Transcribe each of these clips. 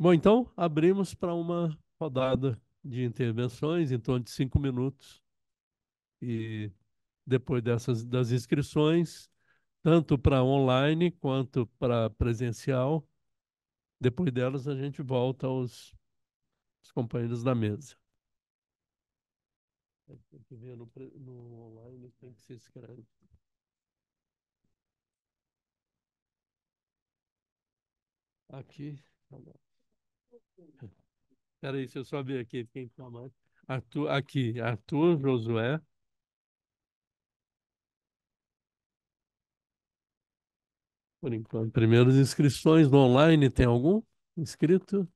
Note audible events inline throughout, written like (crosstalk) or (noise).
Bom, então abrimos para uma rodada de intervenções em torno de cinco minutos e depois dessas das inscrições, tanto para online quanto para presencial. Depois delas a gente volta aos, aos companheiros da mesa. É, tem que ver no, no online que se Aqui. Tá bom. Peraí, deixa eu só ver aqui quem está mais. Arthur, aqui, Arthur, Josué. Por enquanto, primeiras inscrições no online, tem algum inscrito?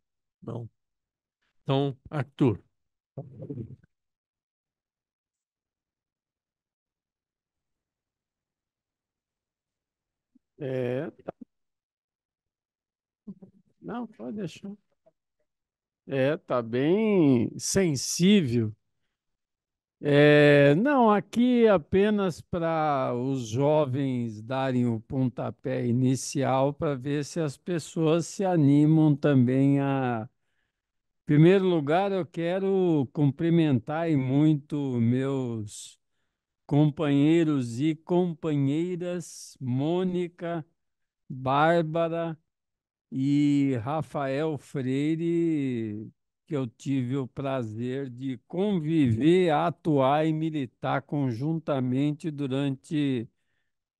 Não. Então, Arthur. É, tá. Não, pode deixar. É, tá bem sensível. É, não, aqui apenas para os jovens darem o pontapé inicial para ver se as pessoas se animam também a. primeiro lugar, eu quero cumprimentar e muito meus companheiros e companheiras, Mônica, Bárbara, e Rafael Freire, que eu tive o prazer de conviver, atuar e militar conjuntamente durante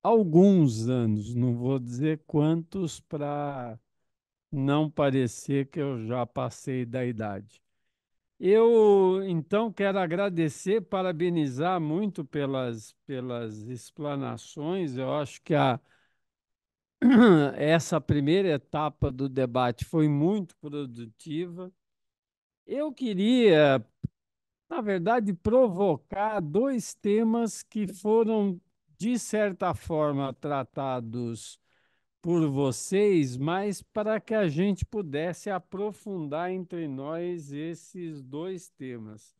alguns anos, não vou dizer quantos, para não parecer que eu já passei da idade. Eu então quero agradecer, parabenizar muito pelas, pelas explanações. Eu acho que a, (clears throat) essa primeira etapa do debate foi muito produtiva. Eu queria, na verdade, provocar dois temas que foram, de certa forma, tratados por vocês, mas para que a gente pudesse aprofundar entre nós esses dois temas.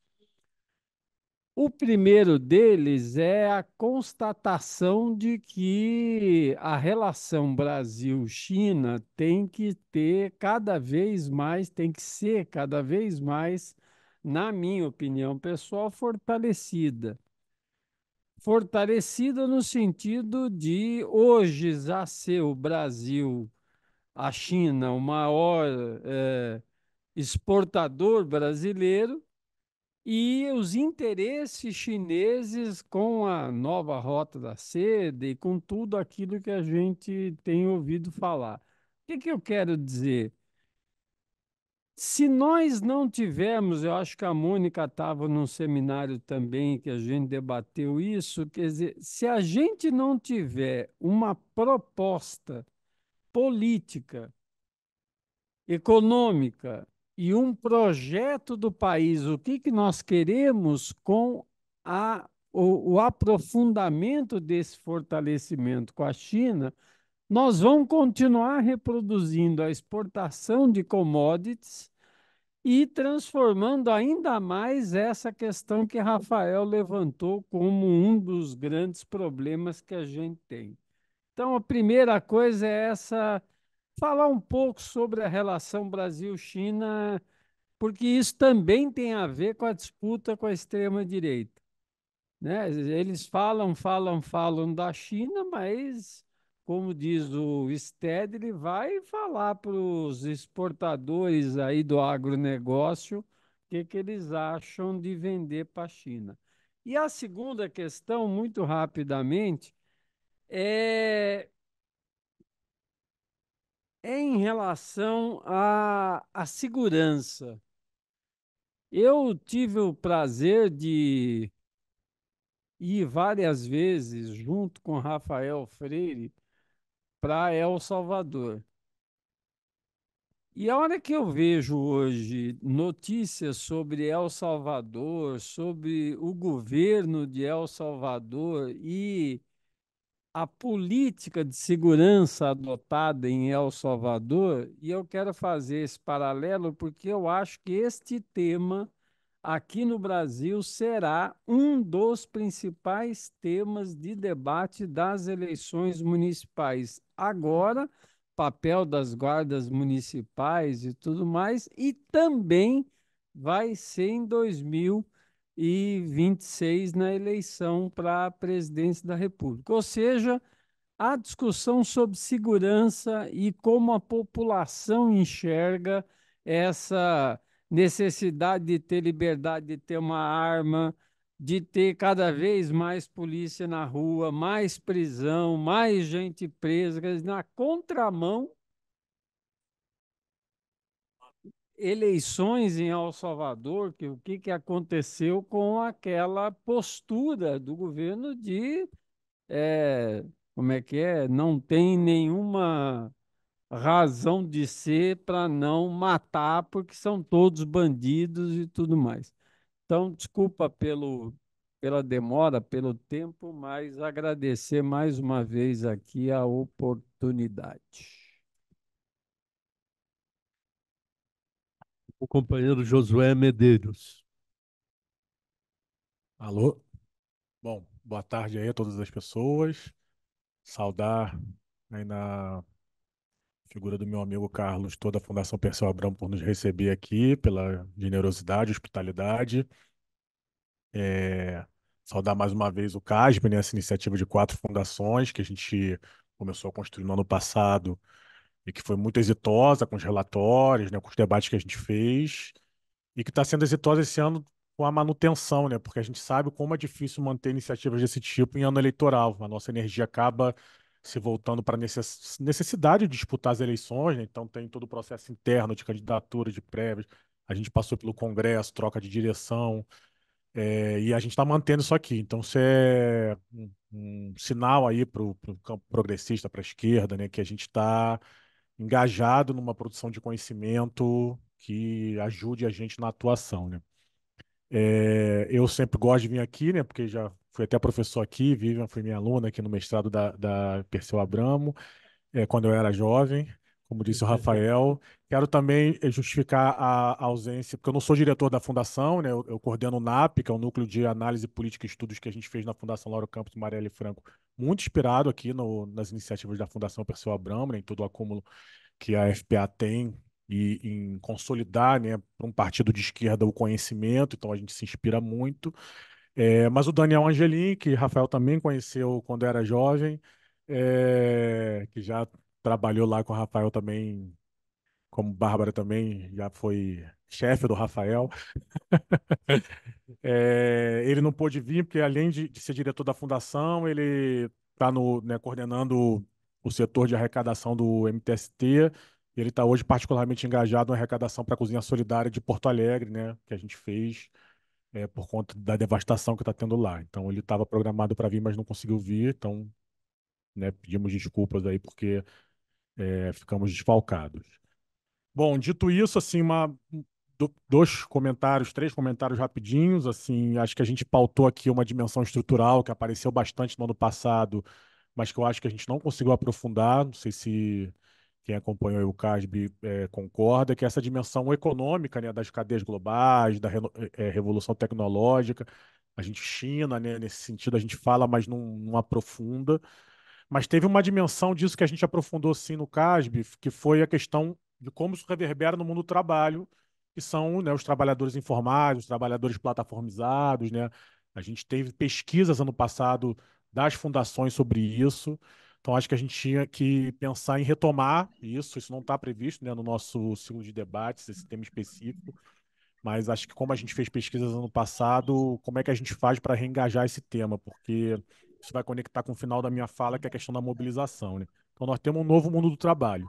O primeiro deles é a constatação de que a relação Brasil-China tem que ter cada vez mais, tem que ser cada vez mais, na minha opinião pessoal, fortalecida. Fortalecida no sentido de hoje já ser o Brasil, a China, o maior é, exportador brasileiro e os interesses chineses com a nova Rota da Seda e com tudo aquilo que a gente tem ouvido falar. O que, que eu quero dizer? Se nós não tivermos, eu acho que a Mônica estava num seminário também que a gente debateu isso, quer dizer, se a gente não tiver uma proposta política, econômica, e um projeto do país, o que, que nós queremos com a, o, o aprofundamento desse fortalecimento com a China, nós vamos continuar reproduzindo a exportação de commodities e transformando ainda mais essa questão que Rafael levantou como um dos grandes problemas que a gente tem. Então, a primeira coisa é essa falar um pouco sobre a relação Brasil-China, porque isso também tem a ver com a disputa com a extrema-direita. Né? Eles falam, falam, falam da China, mas, como diz o Sted, ele vai falar para os exportadores aí do agronegócio o que, que eles acham de vender para a China. E a segunda questão, muito rapidamente, é em relação à, à segurança. Eu tive o prazer de ir várias vezes junto com Rafael Freire para El Salvador. E a hora que eu vejo hoje notícias sobre El Salvador, sobre o governo de El Salvador e a política de segurança adotada em El Salvador, e eu quero fazer esse paralelo porque eu acho que este tema aqui no Brasil será um dos principais temas de debate das eleições municipais. Agora, papel das guardas municipais e tudo mais, e também vai ser em 2020 e 26 na eleição para a presidência da República. Ou seja, a discussão sobre segurança e como a população enxerga essa necessidade de ter liberdade, de ter uma arma, de ter cada vez mais polícia na rua, mais prisão, mais gente presa, na contramão eleições em El Salvador, que o que, que aconteceu com aquela postura do governo de é, como é que é? Não tem nenhuma razão de ser para não matar, porque são todos bandidos e tudo mais. Então, desculpa pelo, pela demora, pelo tempo, mas agradecer mais uma vez aqui a oportunidade. o companheiro Josué Medeiros. Alô? Bom, boa tarde aí a todas as pessoas. Saudar aí na figura do meu amigo Carlos, toda a Fundação Perseu Abrão por nos receber aqui, pela generosidade, hospitalidade. É... Saudar mais uma vez o CASB, né, essa iniciativa de quatro fundações que a gente começou a construir no ano passado e que foi muito exitosa com os relatórios, né, com os debates que a gente fez, e que está sendo exitosa esse ano com a manutenção, né, porque a gente sabe como é difícil manter iniciativas desse tipo em ano eleitoral. A nossa energia acaba se voltando para necess... necessidade de disputar as eleições, né? então tem todo o processo interno de candidatura, de prévias, a gente passou pelo Congresso, troca de direção, é... e a gente está mantendo isso aqui. Então, isso é um, um sinal aí para o pro campo progressista, para a esquerda, né? que a gente está engajado numa produção de conhecimento que ajude a gente na atuação, né? É, eu sempre gosto de vir aqui, né? Porque já fui até professor aqui, Vivian foi minha aluna aqui no mestrado da, da Perseu Abramo, é, quando eu era jovem, como disse o Rafael. Quero também justificar a, ausência, porque eu não sou diretor da fundação, né? Eu, eu, coordeno o NAP, que é o Núcleo de Análise Política e Estudos que a gente fez na Fundação Lauro Campos e Marielle Franco muito inspirado aqui no, nas iniciativas da Fundação Perseu Abramo, né, em todo o acúmulo que a FPA tem e em consolidar né, para um partido de esquerda o conhecimento, então a gente se inspira muito. É, mas o Daniel Angelim, que Rafael também conheceu quando era jovem, é, que já trabalhou lá com o Rafael também, como Bárbara também, já foi chefe do Rafael. (laughs) é, ele não pôde vir porque, além de, de ser diretor da fundação, ele está né, coordenando o setor de arrecadação do MTST. E ele está hoje particularmente engajado na arrecadação para a Cozinha Solidária de Porto Alegre, né, que a gente fez é, por conta da devastação que está tendo lá. Então, ele estava programado para vir, mas não conseguiu vir. Então, né, pedimos desculpas aí porque é, ficamos desfalcados. Bom, dito isso, assim, uma, dois comentários, três comentários rapidinhos. Assim, acho que a gente pautou aqui uma dimensão estrutural que apareceu bastante no ano passado, mas que eu acho que a gente não conseguiu aprofundar. Não sei se quem acompanhou o CASB é, concorda que é essa dimensão econômica né, das cadeias globais, da é, é, revolução tecnológica, a gente China, né, nesse sentido a gente fala, mas não, não aprofunda. Mas teve uma dimensão disso que a gente aprofundou sim no CASB, que foi a questão de como isso reverbera no mundo do trabalho, que são né, os trabalhadores informais, os trabalhadores plataformizados. Né? A gente teve pesquisas ano passado das fundações sobre isso. Então, acho que a gente tinha que pensar em retomar isso. Isso não está previsto né, no nosso ciclo de debates, esse tema específico. Mas acho que, como a gente fez pesquisas ano passado, como é que a gente faz para reengajar esse tema? Porque isso vai conectar com o final da minha fala, que é a questão da mobilização. Né? Então, nós temos um novo mundo do trabalho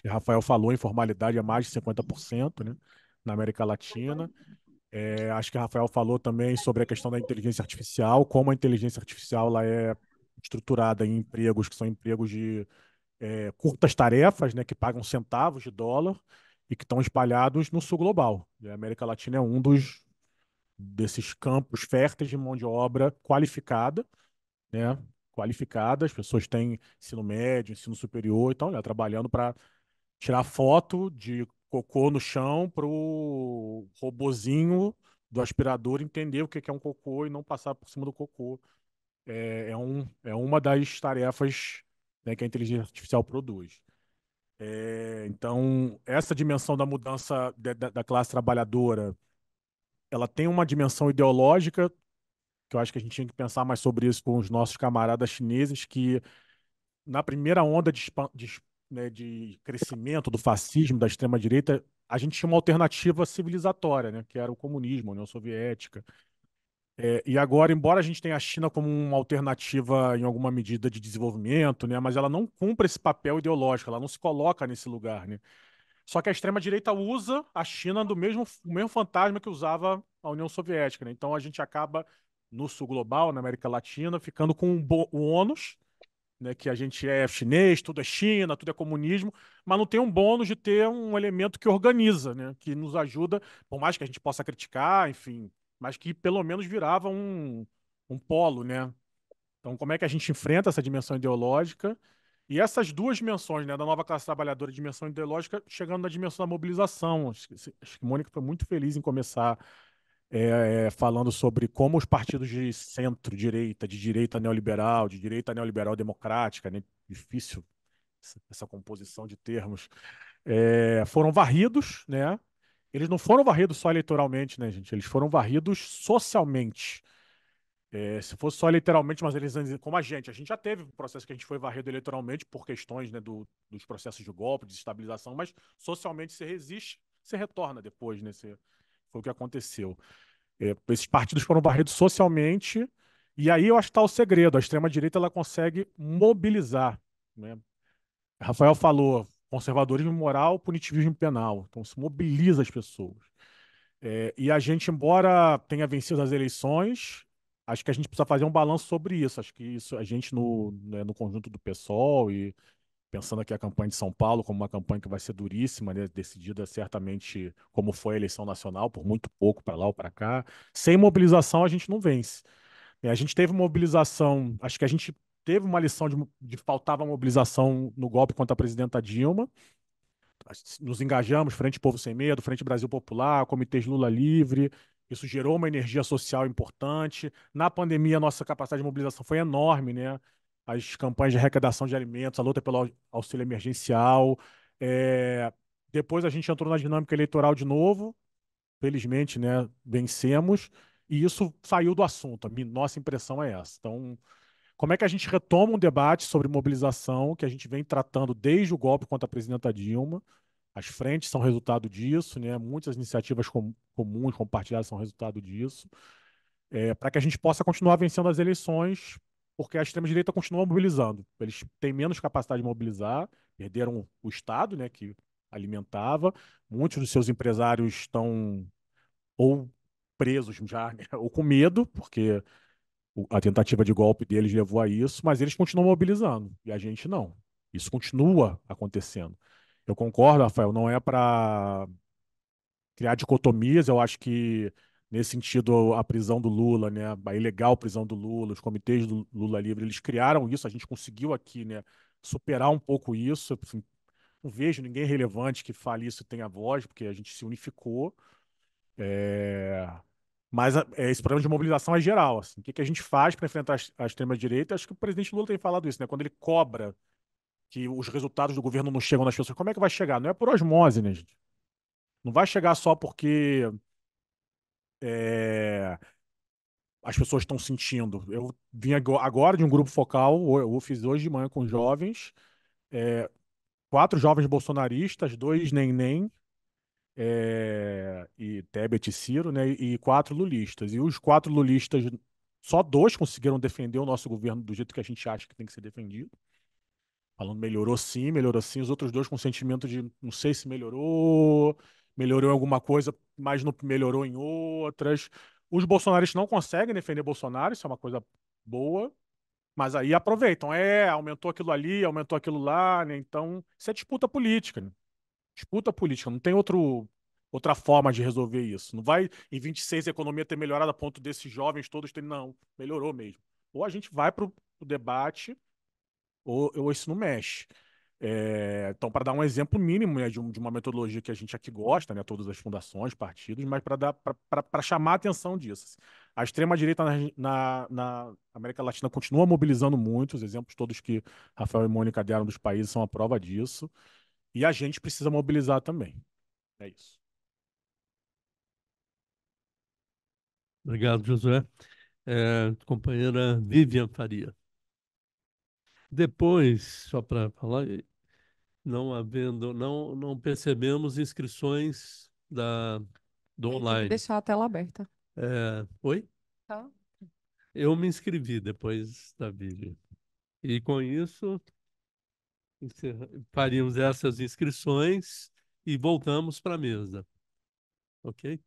que Rafael falou, informalidade é mais de 50% né, na América Latina. É, acho que Rafael falou também sobre a questão da inteligência artificial, como a inteligência artificial lá é estruturada em empregos que são empregos de é, curtas tarefas, né, que pagam centavos de dólar e que estão espalhados no sul global. E a América Latina é um dos desses campos férteis de mão de obra qualificada, né, qualificadas, pessoas têm ensino médio, ensino superior, então, olha, trabalhando para tirar foto de cocô no chão para o robozinho do aspirador entender o que é um cocô e não passar por cima do cocô. É, é, um, é uma das tarefas né, que a inteligência artificial produz. É, então, essa dimensão da mudança de, da, da classe trabalhadora, ela tem uma dimensão ideológica que eu acho que a gente tinha que pensar mais sobre isso com os nossos camaradas chineses, que na primeira onda de, de, né, de crescimento do fascismo, da extrema-direita, a gente tinha uma alternativa civilizatória, né, que era o comunismo, a União Soviética. É, e agora, embora a gente tenha a China como uma alternativa em alguma medida de desenvolvimento, né, mas ela não cumpre esse papel ideológico, ela não se coloca nesse lugar. Né? Só que a extrema-direita usa a China do mesmo, mesmo fantasma que usava a União Soviética. Né? Então a gente acaba no sul global, na América Latina, ficando com o ônus, né, que a gente é chinês, tudo é China, tudo é comunismo, mas não tem um bônus de ter um elemento que organiza, né, que nos ajuda, por mais que a gente possa criticar, enfim, mas que pelo menos virava um, um polo, né? Então, como é que a gente enfrenta essa dimensão ideológica? E essas duas dimensões, né, da nova classe trabalhadora e dimensão ideológica, chegando na dimensão da mobilização. Acho que, acho que Mônica foi muito feliz em começar é, é, falando sobre como os partidos de centro-direita, de direita neoliberal, de direita neoliberal democrática, né? difícil essa composição de termos, é, foram varridos, né? Eles não foram varridos só eleitoralmente, né, gente? Eles foram varridos socialmente. É, se fosse só literalmente, mas eles como a gente, a gente já teve um processo que a gente foi varrido eleitoralmente por questões né, do, dos processos de golpe, de estabilização, mas socialmente você resiste, você retorna depois, né? Você, foi o que aconteceu. É, esses partidos foram varridos socialmente, e aí eu acho que está o segredo. A extrema-direita ela consegue mobilizar. Né? Rafael falou conservadorismo moral, punitivismo penal. Então se mobiliza as pessoas. É, e a gente, embora tenha vencido as eleições, acho que a gente precisa fazer um balanço sobre isso. Acho que isso a gente no, né, no conjunto do PSOL e pensando aqui a campanha de São Paulo como uma campanha que vai ser duríssima, né, decidida certamente como foi a eleição nacional, por muito pouco para lá ou para cá. Sem mobilização a gente não vence. É, a gente teve mobilização, acho que a gente teve uma lição de, de faltava mobilização no golpe contra a presidenta Dilma. Nos engajamos, Frente Povo Sem Medo, Frente Brasil Popular, Comitês Lula Livre, isso gerou uma energia social importante. Na pandemia, a nossa capacidade de mobilização foi enorme, né? as campanhas de arrecadação de alimentos, a luta pelo auxílio emergencial. É... Depois a gente entrou na dinâmica eleitoral de novo, felizmente, né, vencemos, e isso saiu do assunto. A nossa impressão é essa. Então, como é que a gente retoma um debate sobre mobilização que a gente vem tratando desde o golpe contra a presidenta Dilma? As frentes são resultado disso, né? muitas iniciativas comuns, compartilhadas, são resultado disso, é, para que a gente possa continuar vencendo as eleições porque a extrema-direita continua mobilizando. Eles têm menos capacidade de mobilizar, perderam o Estado, né, que alimentava. Muitos dos seus empresários estão ou presos já, (laughs) né, ou com medo, porque a tentativa de golpe deles levou a isso, mas eles continuam mobilizando, e a gente não. Isso continua acontecendo. Eu concordo, Rafael, não é para criar dicotomias, eu acho que nesse sentido, a prisão do Lula, né, a ilegal prisão do Lula, os comitês do Lula Livre, eles criaram isso, a gente conseguiu aqui né, superar um pouco isso. Assim, não vejo ninguém relevante que fale isso e tenha voz, porque a gente se unificou. É... Mas é, esse problema de mobilização é geral. Assim. O que, que a gente faz para enfrentar a extrema-direita? Acho que o presidente Lula tem falado isso, né? Quando ele cobra que os resultados do governo não chegam nas pessoas, como é que vai chegar? Não é por osmose, né, gente? Não vai chegar só porque é, as pessoas estão sentindo. Eu vim agora de um grupo focal, eu fiz hoje de manhã com jovens, é, quatro jovens bolsonaristas, dois neném, é, e Tebet e Ciro, né, e quatro lulistas. E os quatro lulistas, só dois conseguiram defender o nosso governo do jeito que a gente acha que tem que ser defendido. Falando melhorou sim, melhorou sim, os outros dois com sentimento de não sei se melhorou, melhorou alguma coisa, mas não melhorou em outras. Os bolsonaristas não conseguem defender Bolsonaro, isso é uma coisa boa, mas aí aproveitam. É, aumentou aquilo ali, aumentou aquilo lá, né? Então, isso é disputa política. Né? Disputa política, não tem outro, outra forma de resolver isso. Não vai em 26 a economia ter melhorado a ponto desses jovens todos terem. Não, melhorou mesmo. Ou a gente vai para o debate, ou, ou isso não mexe. É, então, para dar um exemplo mínimo né, de, um, de, uma metodologia que a gente aqui gosta, né, todas as fundações, partidos, mas para chamar a atenção disso. A extrema-direita na, na, na, América Latina continua mobilizando muito, os exemplos todos que Rafael e Mônica deram dos países são a prova disso, e a gente precisa mobilizar também. É isso. Obrigado, Josué. É, companheira Vivian Faria. Depois, só para falar, não havendo, não, não percebemos inscrições da, do online. Deixar a tela aberta. É, oi? Tá. Eu me inscrevi depois da vídeo. E com isso, faríamos essas inscrições e voltamos para a mesa. Ok?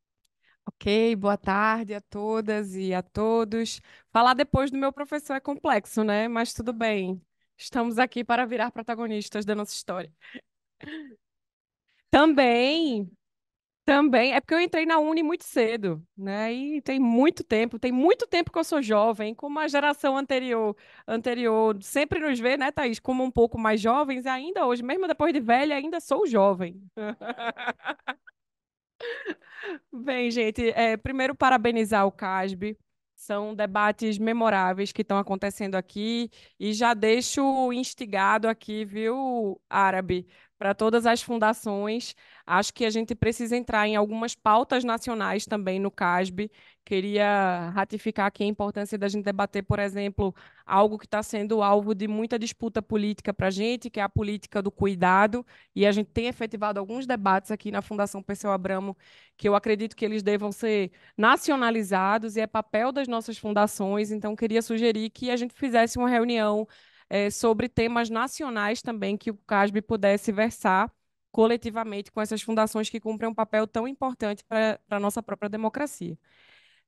Ok, boa tarde a todas e a todos. Falar depois do meu professor é complexo, né? Mas tudo bem. Estamos aqui para virar protagonistas da nossa história. Também, também, é porque eu entrei na Uni muito cedo, né? E tem muito tempo, tem muito tempo que eu sou jovem, como a geração anterior, anterior sempre nos vê, né, Thaís, como um pouco mais jovens, e ainda hoje, mesmo depois de velha, ainda sou jovem. (laughs) Bem, gente, é, primeiro parabenizar o CASB são debates memoráveis que estão acontecendo aqui e já deixo instigado aqui, viu, árabe, para todas as fundações. Acho que a gente precisa entrar em algumas pautas nacionais também no CASB. Queria ratificar aqui a importância da gente debater, por exemplo, algo que está sendo alvo de muita disputa política para a gente, que é a política do cuidado. E a gente tem efetivado alguns debates aqui na Fundação Perseu Abramo, que eu acredito que eles devam ser nacionalizados e é papel das nossas fundações. Então, queria sugerir que a gente fizesse uma reunião é, sobre temas nacionais também que o CASB pudesse versar coletivamente com essas fundações que cumprem um papel tão importante para a nossa própria democracia.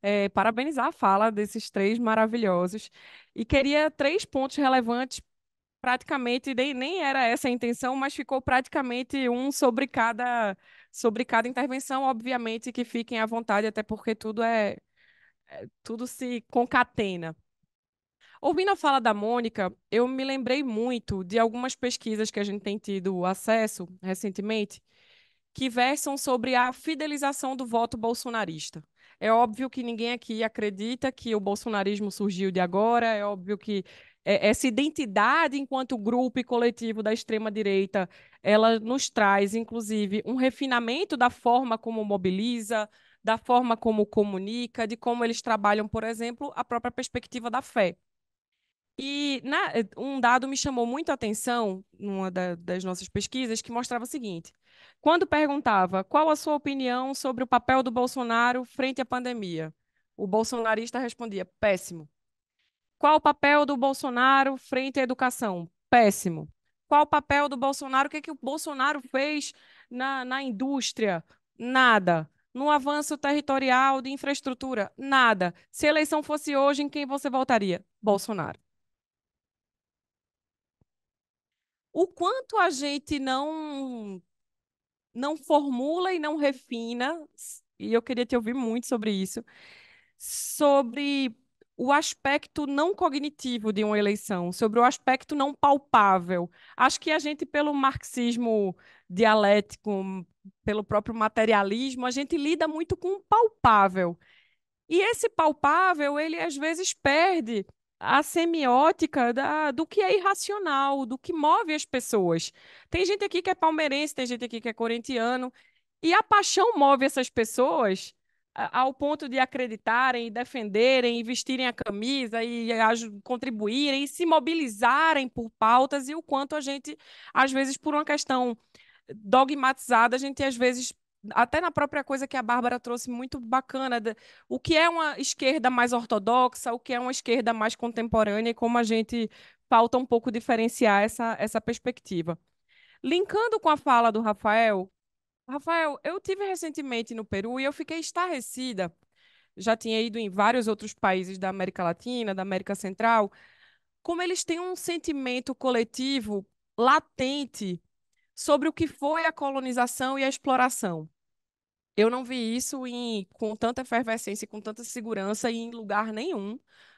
É, parabenizar a fala desses três maravilhosos e queria três pontos relevantes praticamente nem, nem era essa a intenção, mas ficou praticamente um sobre cada sobre cada intervenção, obviamente que fiquem à vontade, até porque tudo é, é tudo se concatena. Ouvindo a fala da Mônica, eu me lembrei muito de algumas pesquisas que a gente tem tido acesso recentemente, que versam sobre a fidelização do voto bolsonarista. É óbvio que ninguém aqui acredita que o bolsonarismo surgiu de agora, é óbvio que é, essa identidade enquanto grupo e coletivo da extrema-direita, ela nos traz, inclusive, um refinamento da forma como mobiliza, da forma como comunica, de como eles trabalham, por exemplo, a própria perspectiva da fé. E na, um dado me chamou muito a atenção numa da, das nossas pesquisas que mostrava o seguinte: quando perguntava qual a sua opinião sobre o papel do Bolsonaro frente à pandemia, o bolsonarista respondia péssimo. Qual o papel do Bolsonaro frente à educação? Péssimo. Qual o papel do Bolsonaro? O que, é que o Bolsonaro fez na, na indústria? Nada no avanço territorial, de infraestrutura, nada. Se a eleição fosse hoje, em quem você votaria? Bolsonaro. o quanto a gente não não formula e não refina, e eu queria te ouvir muito sobre isso, sobre o aspecto não cognitivo de uma eleição, sobre o aspecto não palpável. Acho que a gente, pelo marxismo dialético, pelo próprio materialismo, a gente lida muito com o palpável. E esse palpável, ele às vezes perde a semiótica da, do que é irracional, do que move as pessoas. Tem gente aqui que é palmeirense, tem gente aqui que é corintiano, e a paixão move essas pessoas ao ponto de acreditarem, defenderem, vestirem a camisa e contribuírem, e se mobilizarem por pautas e o quanto a gente, às vezes, por uma questão dogmatizada, a gente às vezes até na própria coisa que a Bárbara trouxe muito bacana, de, o que é uma esquerda mais ortodoxa, o que é uma esquerda mais contemporânea e como a gente falta um pouco diferenciar essa, essa perspectiva. Linkando com a fala do Rafael, Rafael, eu tive recentemente no Peru e eu fiquei estarrecida. Já tinha ido em vários outros países da América Latina, da América Central, como eles têm um sentimento coletivo latente sobre o que foi a colonização e a exploração. Eu não vi isso em, com tanta efervescência e com tanta segurança em lugar nenhum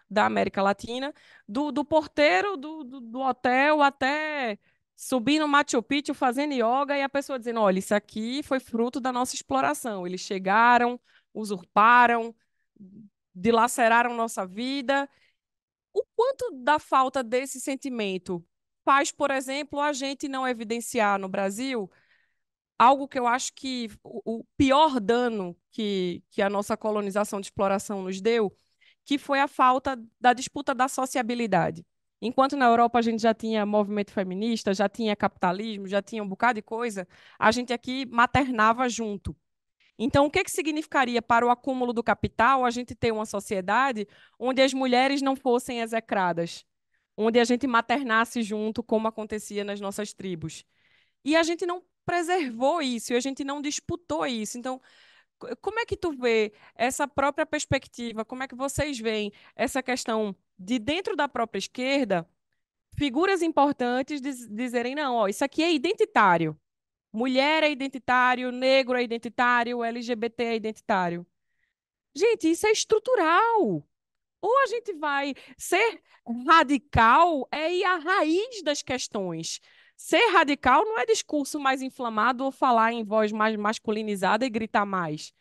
da América Latina, do, do porteiro do, do, do hotel até subir no Machu Picchu fazendo yoga e a pessoa dizendo: olha, isso aqui foi fruto da nossa exploração. Eles chegaram, usurparam, dilaceraram nossa vida. O quanto da falta desse sentimento faz, por exemplo, a gente não evidenciar no Brasil algo que eu acho que o, pior dano que, que a nossa colonização de exploração nos deu, que foi a falta da disputa da sociabilidade. Enquanto na Europa a gente já tinha movimento feminista, já tinha capitalismo, já tinha um bocado de coisa, a gente aqui maternava junto. Então, o que, é que significaria para o acúmulo do capital a gente ter uma sociedade onde as mulheres não fossem execradas? onde a gente maternasse junto, como acontecia nas nossas tribos. E a gente não preservou isso, e a gente não disputou isso. Então, como é que tu vê essa própria perspectiva? Como é que vocês veem essa questão de dentro da própria esquerda, figuras importantes diz, dizerem não, ó, isso aqui é identitário. Mulher é identitário, negro é identitário, LGBT é identitário. Gente, isso é estrutural. Ou a gente vai ser radical é ir à raiz das questões. Ser radical não é discurso mais inflamado ou falar em voz mais masculinizada e gritar mais.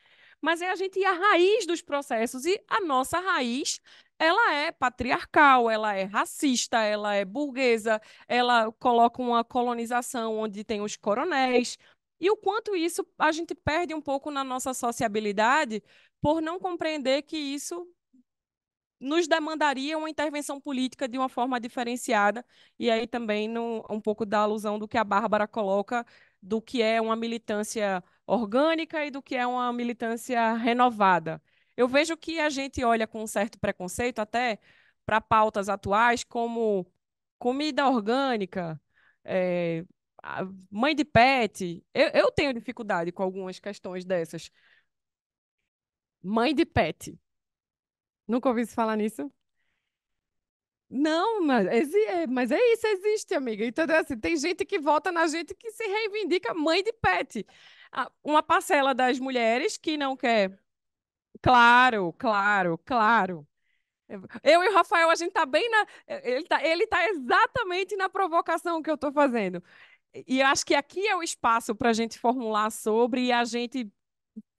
Mas é a gente ir à raiz dos processos e a nossa raiz ela é patriarcal, ela é racista, ela é burguesa, ela coloca uma colonização onde tem os coronéis. E o quanto isso a gente perde um pouco na nossa sociabilidade por não compreender que isso nos demandaria uma intervenção política de uma forma diferenciada, e aí também no, um pouco da alusão do que a Bárbara coloca do que é uma militância orgânica e do que é uma militância renovada. Eu vejo que a gente olha com um certo preconceito até para pautas atuais como comida orgânica, é, mãe de pet. Eu, eu tenho dificuldade com algumas questões dessas. Mãe de pet. Nunca ouvi se falar nisso? Não, mas, é, mas é isso, existe, amiga. Então, é assim, tem gente que vota na gente que se reivindica mãe de pet. Ah, uma parcela das mulheres que não quer. Claro, claro, claro. Eu e o Rafael, a gente tá bem na. Ele tá, ele tá exatamente na provocação que eu tô fazendo. E eu acho que aqui é o espaço para a gente formular sobre e a gente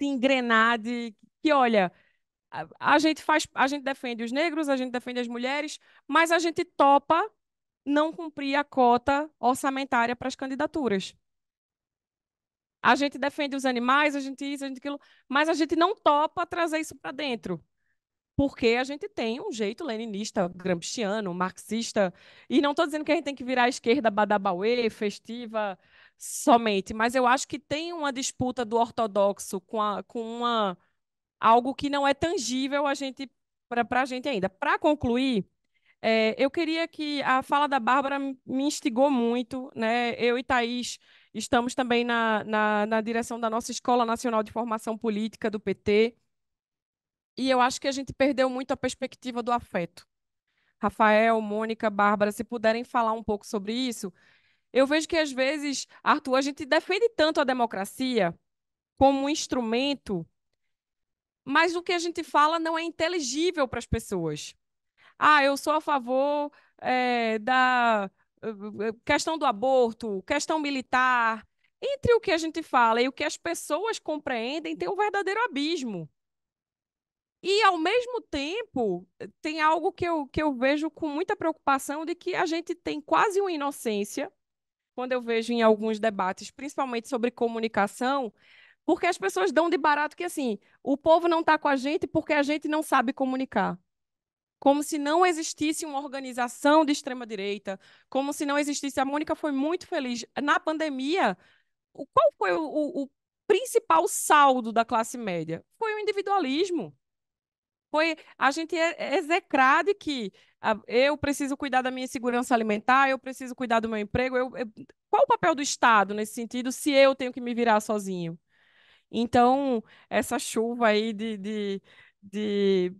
engrenar de que, olha, a, gente faz, a gente defende os negros, a gente defende as mulheres, mas a gente topa não cumprir a cota orçamentária para as candidaturas. A gente defende os animais, a gente isso, a gente aquilo, mas a gente não topa trazer isso para dentro. Porque a gente tem um jeito leninista, gramsciano, marxista, e não estou dizendo que a gente tem que virar a esquerda badabauê, festiva somente, mas eu acho que tem uma disputa do ortodoxo com, a, com uma algo que não é tangível a gente para a gente ainda. Para concluir, é, eu queria que a fala da Bárbara me instigou muito, né? Eu e Thaís estamos também na, na, na direção da nossa Escola Nacional de Formação Política do PT. E eu acho que a gente perdeu muito a perspectiva do afeto. Rafael, Mônica, Bárbara, se puderem falar um pouco sobre isso. Eu vejo que às vezes, Arthur, a gente defende tanto a democracia como um instrumento mas o que a gente fala não é inteligível para as pessoas. Ah, eu sou a favor é, da eh, eh, questão do aborto, questão militar. Entre o que a gente fala e o que as pessoas compreendem, tem um verdadeiro abismo. E, ao mesmo tempo, tem algo que eu, que eu vejo com muita preocupação de que a gente tem quase uma inocência, quando eu vejo em alguns debates, principalmente sobre comunicação, porque as pessoas dão de barato que assim, o povo não está com a gente porque a gente não sabe comunicar. Como se não existisse uma organização de extrema-direita, como se não existisse. A Mônica foi muito feliz. Na pandemia, qual foi o, o, principal saldo da classe média? Foi o individualismo foi a gente é, é execrado que eu preciso cuidar da minha segurança alimentar, eu preciso cuidar do meu emprego. Eu, eu, qual o papel do Estado nesse sentido se eu tenho que me virar sozinho? Então, essa chuva aí de, de, de,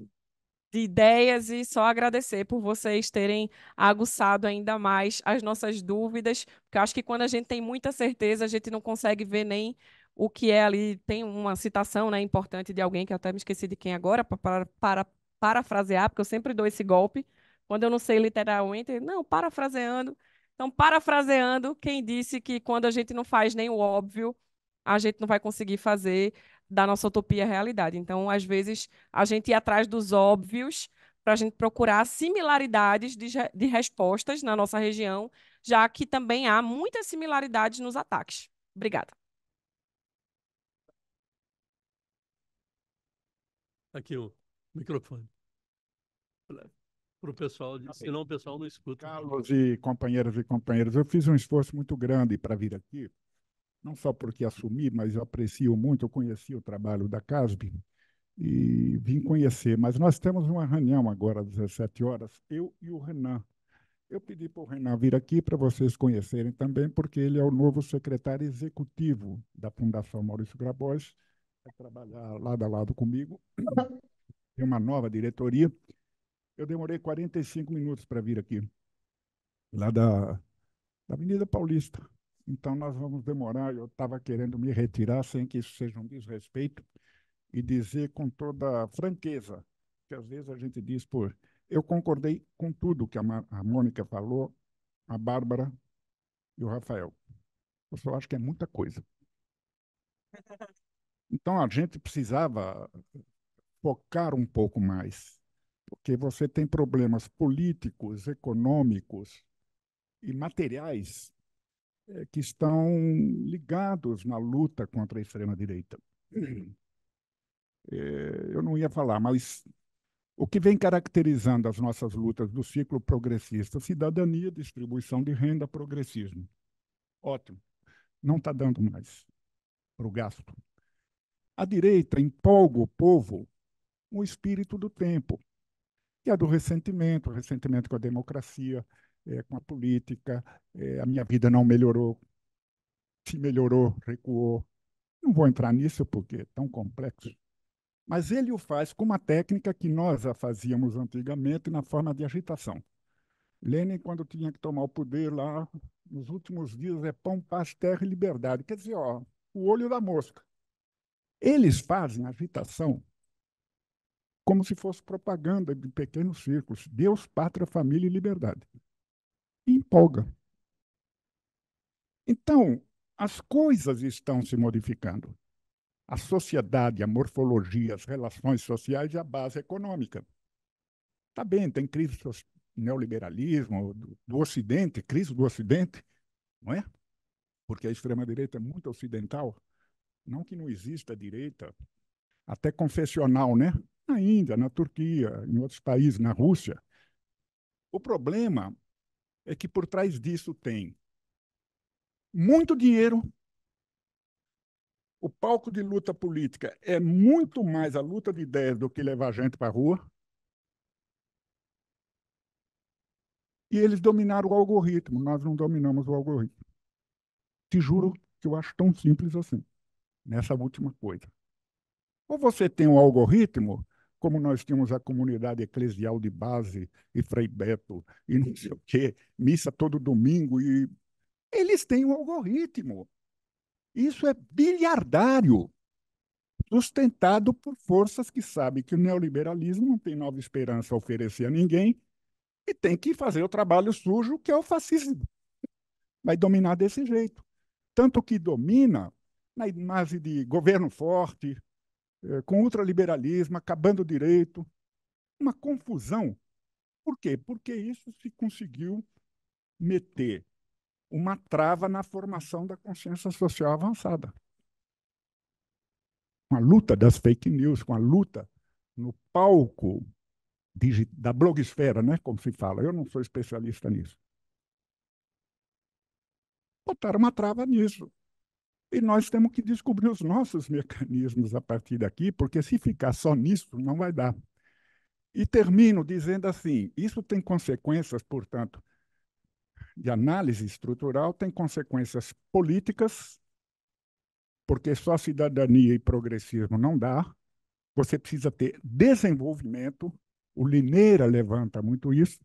de ideias e só agradecer por vocês terem aguçado ainda mais as nossas dúvidas, porque eu acho que quando a gente tem muita certeza, a gente não consegue ver nem o que é ali. Tem uma citação né, importante de alguém, que eu até me esqueci de quem agora, para, para parafrasear, porque eu sempre dou esse golpe, quando eu não sei literalmente, não, parafraseando. Então, parafraseando, quem disse que quando a gente não faz nem o óbvio, a gente não vai conseguir fazer da nossa utopia realidade. Então, às vezes, a gente ir atrás dos óbvios para a gente procurar similaridades de, de respostas na nossa região, já que também há muitas similaridades nos ataques. Obrigada. Tá aqui o microfone. Para o pessoal, senão o pessoal não escuta. Carlos e companheiras e companheiros, eu fiz um esforço muito grande para vir aqui não só porque assumi, mas eu aprecio muito, eu conheci o trabalho da CASB e vim conhecer. Mas nós temos uma reunião agora às 17 horas, eu e o Renan. Eu pedi para o Renan vir aqui para vocês conhecerem também, porque ele é o novo secretário executivo da Fundação Maurício Grabois, vai trabalhar lado a lado comigo, (clears throat) tem uma nova diretoria. Eu demorei 45 minutos para vir aqui, lá da, da Avenida Paulista, então nós vamos demorar. Eu estava querendo me retirar sem que isso seja um desrespeito e dizer com toda franqueza, que às vezes a gente diz, por eu concordei com tudo que a, Mar a Mônica falou, a Bárbara e o Rafael. Eu só acho que é muita coisa. Então a gente precisava focar um pouco mais, porque você tem problemas políticos, econômicos e materiais que estão ligados na luta contra a extrema-direita. Eh, eu não ia falar, mas o que vem caracterizando as nossas lutas do ciclo progressista, cidadania, distribuição de renda, progressismo. Ótimo. Não está dando mais para o gasto. A direita empolga o povo o espírito do tempo, que é do ressentimento, ressentimento com a democracia, é, com a política, é, a minha vida não melhorou, se melhorou, recuou. Não vou entrar nisso porque é tão complexo. Mas ele o faz com uma técnica que nós fazíamos antigamente na forma de agitação. Lenin, quando tinha que tomar o poder lá, nos últimos dias é pão, paz, terra e liberdade. Quer dizer, ó, o olho da mosca. Eles fazem agitação como se fosse propaganda de pequenos círculos. Deus, pátria, família e liberdade empolga. Então, as coisas estão se modificando. A sociedade, a morfologia, as relações sociais e a base econômica. Tá bem, tem crise do neoliberalismo, do, do Ocidente, crise do Ocidente, não é? Porque a extrema-direita é muito ocidental. Não que não exista direita, até confessional, né? Na Índia, na Turquia, em outros países, na Rússia. O problema é que por trás disso tem muito dinheiro. O palco de luta política é muito mais a luta de ideias do que levar gente para a rua. E eles dominaram o algoritmo, nós não dominamos o algoritmo. Te juro que eu acho tão simples assim, nessa última coisa. Ou você tem um algoritmo como nós tínhamos a comunidade eclesial de base e Frei Beto e não sei o quê, missa todo domingo e eles têm um algoritmo. Isso é bilhardário, sustentado por forças que sabem que o neoliberalismo não tem nova esperança a oferecer a ninguém e tem que fazer o trabalho sujo que é o fascismo. Vai dominar desse jeito. Tanto que domina na imagem de governo forte, eh, com ultraliberalismo, acabando o direito. Uma confusão. Por quê? Porque isso se conseguiu meter uma trava na formação da consciência social avançada. Com a luta das fake news, com a luta no palco da blogosfera, né, como se fala. Eu não sou especialista nisso. Botaram uma trava nisso. E nós temos que descobrir os nossos mecanismos a partir daqui, porque se ficar só nisso, não vai dar. E termino dizendo assim: isso tem consequências, portanto, de análise estrutural, tem consequências políticas, porque só cidadania e progressismo não dá. Você precisa ter desenvolvimento. O Lineira levanta muito isso.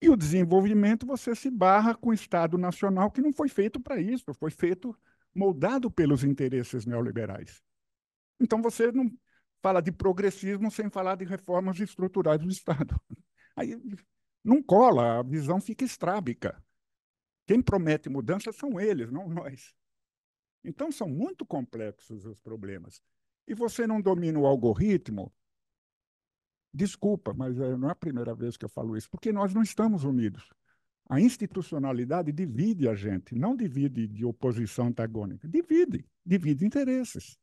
E o desenvolvimento você se barra com o Estado Nacional, que não foi feito para isso, foi feito moldado pelos interesses neoliberais. Então você não fala de progressismo sem falar de reformas estruturais do Estado. Aí não cola, a visão fica estrábica. Quem promete mudança são eles, não nós. Então são muito complexos os problemas. E você não domina o algoritmo? Desculpa, mas eh, não é a primeira vez que eu falo isso, porque nós não estamos unidos. A institucionalidade divide a gente, não divide de oposição antagônica, divide, divide interesses.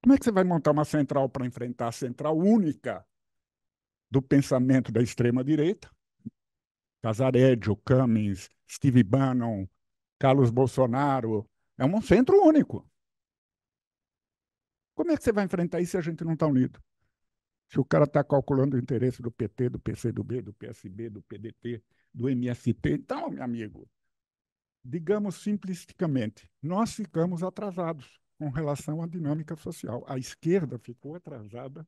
Como é que você vai montar uma central para enfrentar a central única do pensamento da extrema-direita? Casaredio, Cummings, Steve Bannon, Carlos Bolsonaro. É um centro único. Como é que você vai enfrentar isso se a gente não está unido? Se o cara está calculando o interesse do PT, do PCdoB, do PSB, do PDT, do MST. Então, meu amigo, digamos simplisticamente, nós ficamos atrasados com relação à dinâmica social. A esquerda ficou atrasada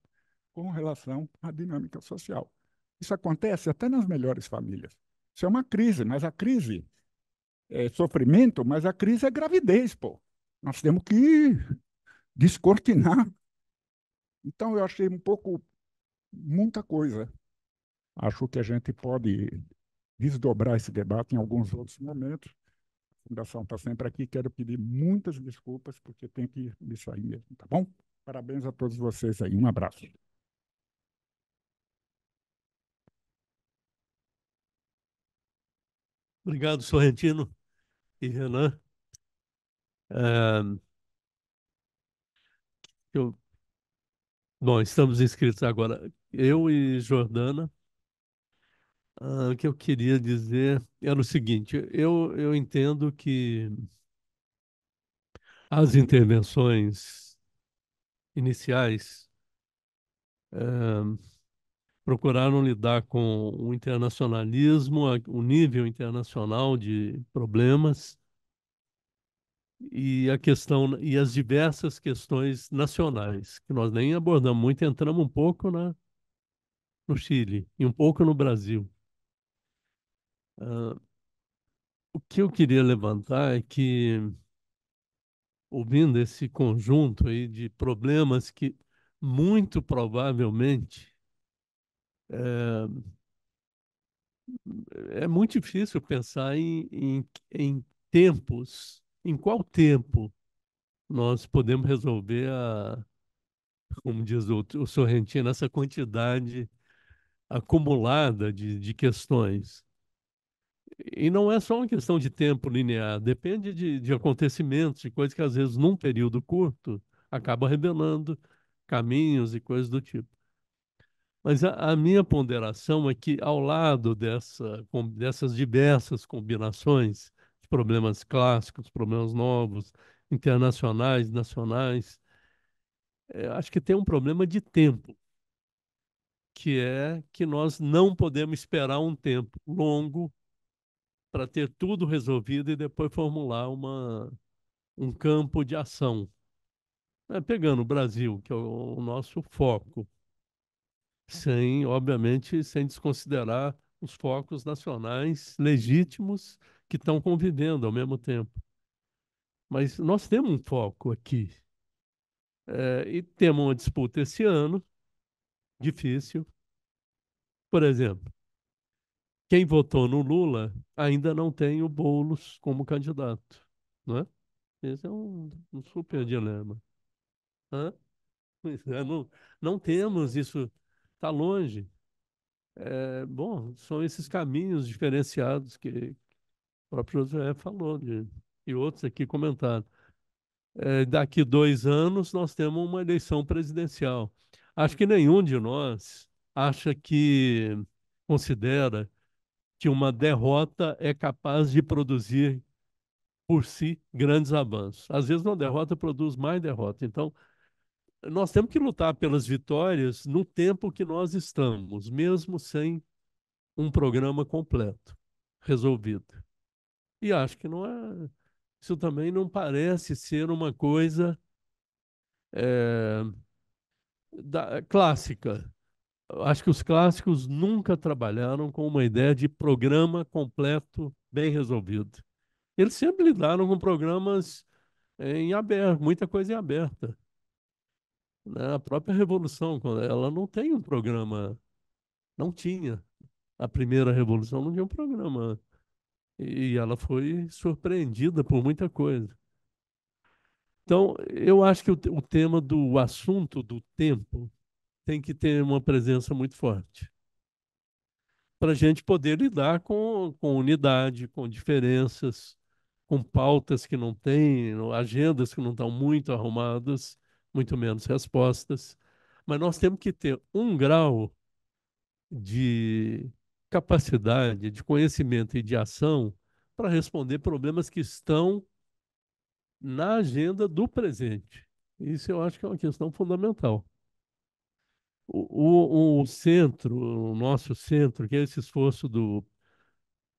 com relação à dinâmica social. Isso acontece até nas melhores famílias. Isso é uma crise, mas a crise é sofrimento, mas a crise é gravidez, pô. Nós temos que descortinar. Então, eu achei um pouco muita coisa. Acho que a gente pode desdobrar esse debate em alguns outros momentos. A Fundação está sempre aqui. Quero pedir muitas desculpas, porque tem que me sair mesmo, tá bom? Parabéns a todos vocês aí. Um abraço. Obrigado, Sorrentino e Renan. É... Eu... Bom, estamos inscritos agora, eu e Jordana, ah, o que eu queria dizer era o seguinte: eu, eu entendo que as intervenções iniciais é, procuraram lidar com o internacionalismo, o nível internacional de problemas e a questão e as diversas questões nacionais que nós nem abordamos muito, entramos um pouco na, no Chile e um pouco no Brasil o que eu queria levantar é que, ouvindo esse conjunto aí de problemas que muito provavelmente é, é muito difícil pensar em, em, em, tempos, em qual tempo nós podemos resolver a, como diz o, o Sorrentino, essa quantidade acumulada de, de questões e não é só uma questão de tempo linear, depende de, de acontecimentos, de coisas que às vezes num período curto acaba revelando caminhos e coisas do tipo. Mas a, a minha ponderação é que ao lado dessa, com, dessas diversas combinações de problemas clássicos, problemas novos, internacionais, nacionais, é, acho que tem um problema de tempo que é que nós não podemos esperar um tempo longo para ter tudo resolvido e depois formular uma, um campo de ação. É, pegando o Brasil, que é o, o nosso foco, sem, obviamente, sem desconsiderar os focos nacionais legítimos que estão convivendo ao mesmo tempo. Mas nós temos um foco aqui. É, e temos uma disputa esse ano, difícil. Por exemplo, quem votou no Lula ainda não tem o Boulos como candidato. Né? Esse é um, um super dilema. Hã? (laughs) Não, não temos isso, está longe. É, bom, são esses caminhos diferenciados que o próprio José falou de, e outros aqui comentaram. É, daqui dois anos nós temos uma eleição presidencial. Acho que nenhum de nós acha que considera que uma derrota é capaz de produzir por si grandes avanços. Às vezes uma derrota produz mais derrota. Então, nós temos que lutar pelas vitórias no tempo que nós estamos, mesmo sem um programa completo, resolvido. E acho que não é. Isso também não parece ser uma coisa é, da, clássica acho que os clássicos nunca trabalharam com uma ideia de programa completo, bem resolvido. Eles sempre lidaram com programas eh, em aberto, muita coisa em aberta. Né? A própria Revolução, ela não tem um programa, não tinha. A primeira Revolução não tinha um programa. E ela foi surpreendida por muita coisa. Então, eu acho que o, o tema do assunto do tempo tem que ter uma presença muito forte para a gente poder lidar com, com unidade, com diferenças, com pautas que não têm, agendas que não estão muito arrumadas, muito menos respostas. Mas nós temos que ter um grau de capacidade, de conhecimento e de ação para responder problemas que estão na agenda do presente. Isso eu acho que é uma questão fundamental o, o, o, centro, o nosso centro, que é esse esforço do,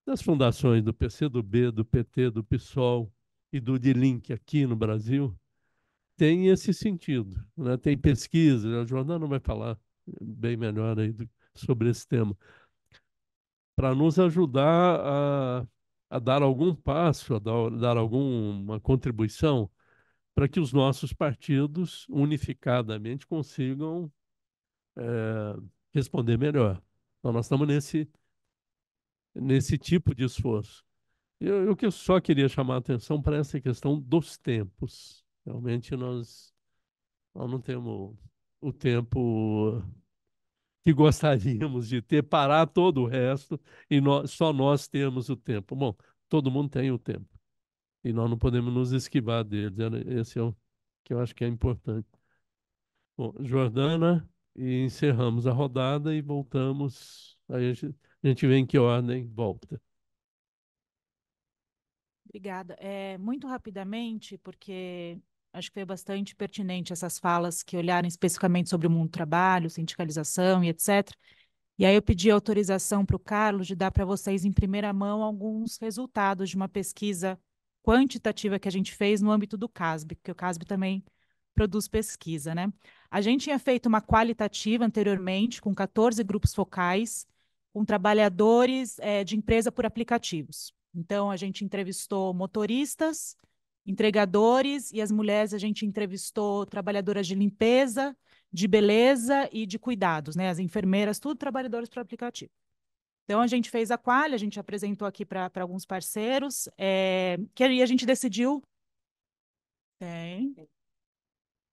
das fundações do PCdoB, do PT, do PSOL e do DILINK aqui no Brasil, tem esse sentido. Né? Tem pesquisa, né? o jornal não vai falar bem melhor aí do, sobre esse tema, para nos ajudar a, a, dar algum passo, a dar, dar alguma contribuição para que os nossos partidos unificadamente consigam eh, responder melhor. Então, nós estamos nesse, nesse tipo de esforço. Eu, eu que só queria chamar a atenção para essa questão dos tempos. Realmente, nós, nós não temos o tempo que gostaríamos de ter, parar todo o resto e nós, só nós temos o tempo. Bom, todo mundo tem o tempo e nós não podemos nos esquivar deles. Esse é o que eu acho que é importante. Bom, Jordana, e encerramos a rodada e voltamos. A gente, a gente vê em que ordem volta. Obrigada. É, muito rapidamente, porque acho que foi bastante pertinente essas falas que olharam especificamente sobre o mundo do trabalho, sindicalização e etc. E aí eu pedi autorização para o Carlos de dar para vocês em primeira mão alguns resultados de uma pesquisa quantitativa que a gente fez no âmbito do CASB, porque o CASB também produz pesquisa, né? A gente tinha feito uma qualitativa anteriormente, com 14 grupos focais, com trabalhadores é, de empresa por aplicativos. Então, a gente entrevistou motoristas, entregadores, e as mulheres a gente entrevistou trabalhadoras de limpeza, de beleza e de cuidados, né? As enfermeiras, tudo trabalhadores por aplicativo. Então, a gente fez a qual, a gente apresentou aqui para alguns parceiros, é, que aí a gente decidiu. Tem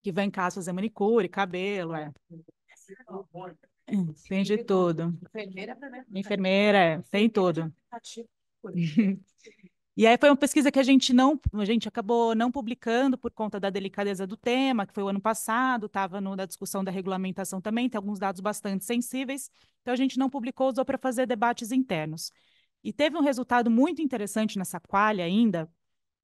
que vai em casa fazer manicure, cabelo, é. é. Tem de tudo. Enfermeira, é Enfermeira é, tem tudo. É (laughs) e aí foi uma pesquisa que a gente não, a gente acabou não publicando por conta da delicadeza do tema, que foi o ano passado, estava na discussão da regulamentação também, tem alguns dados bastante sensíveis, então a gente não publicou, usou para fazer debates internos. E teve um resultado muito interessante nessa qualha ainda,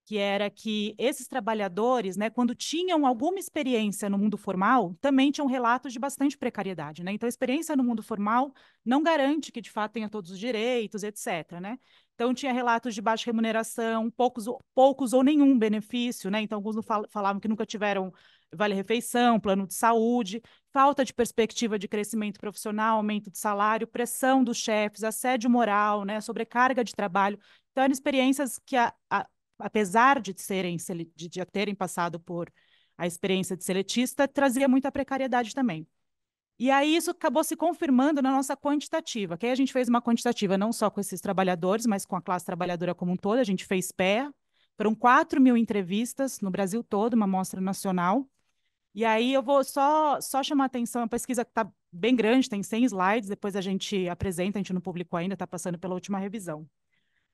que era que esses trabalhadores, né, quando tinham alguma experiência no mundo formal, também tinham relatos de bastante precariedade, né? Então, a experiência no mundo formal não garante que de fato tenha todos os direitos, etc, né? Então, tinha relatos de baixa remuneração, poucos, poucos ou nenhum benefício, né? Então, alguns falavam que nunca tiveram vale-refeição, plano de saúde, falta de perspectiva de crescimento profissional, aumento de salário, pressão dos chefes, assédio moral, né? sobrecarga de trabalho. Então, eram experiências que a, a apesar de, serem, de já terem passado por a experiência de seletista, trazia muita precariedade também. E aí isso acabou se confirmando na nossa quantitativa, que aí a gente fez uma quantitativa não só com esses trabalhadores, mas com a classe trabalhadora como um todo, a gente fez pé, foram 4 mil entrevistas no Brasil todo, uma amostra nacional, e aí eu vou só, só chamar a atenção, a pesquisa está bem grande, tem 100 slides, depois a gente apresenta, a gente não publicou ainda, está passando pela última revisão.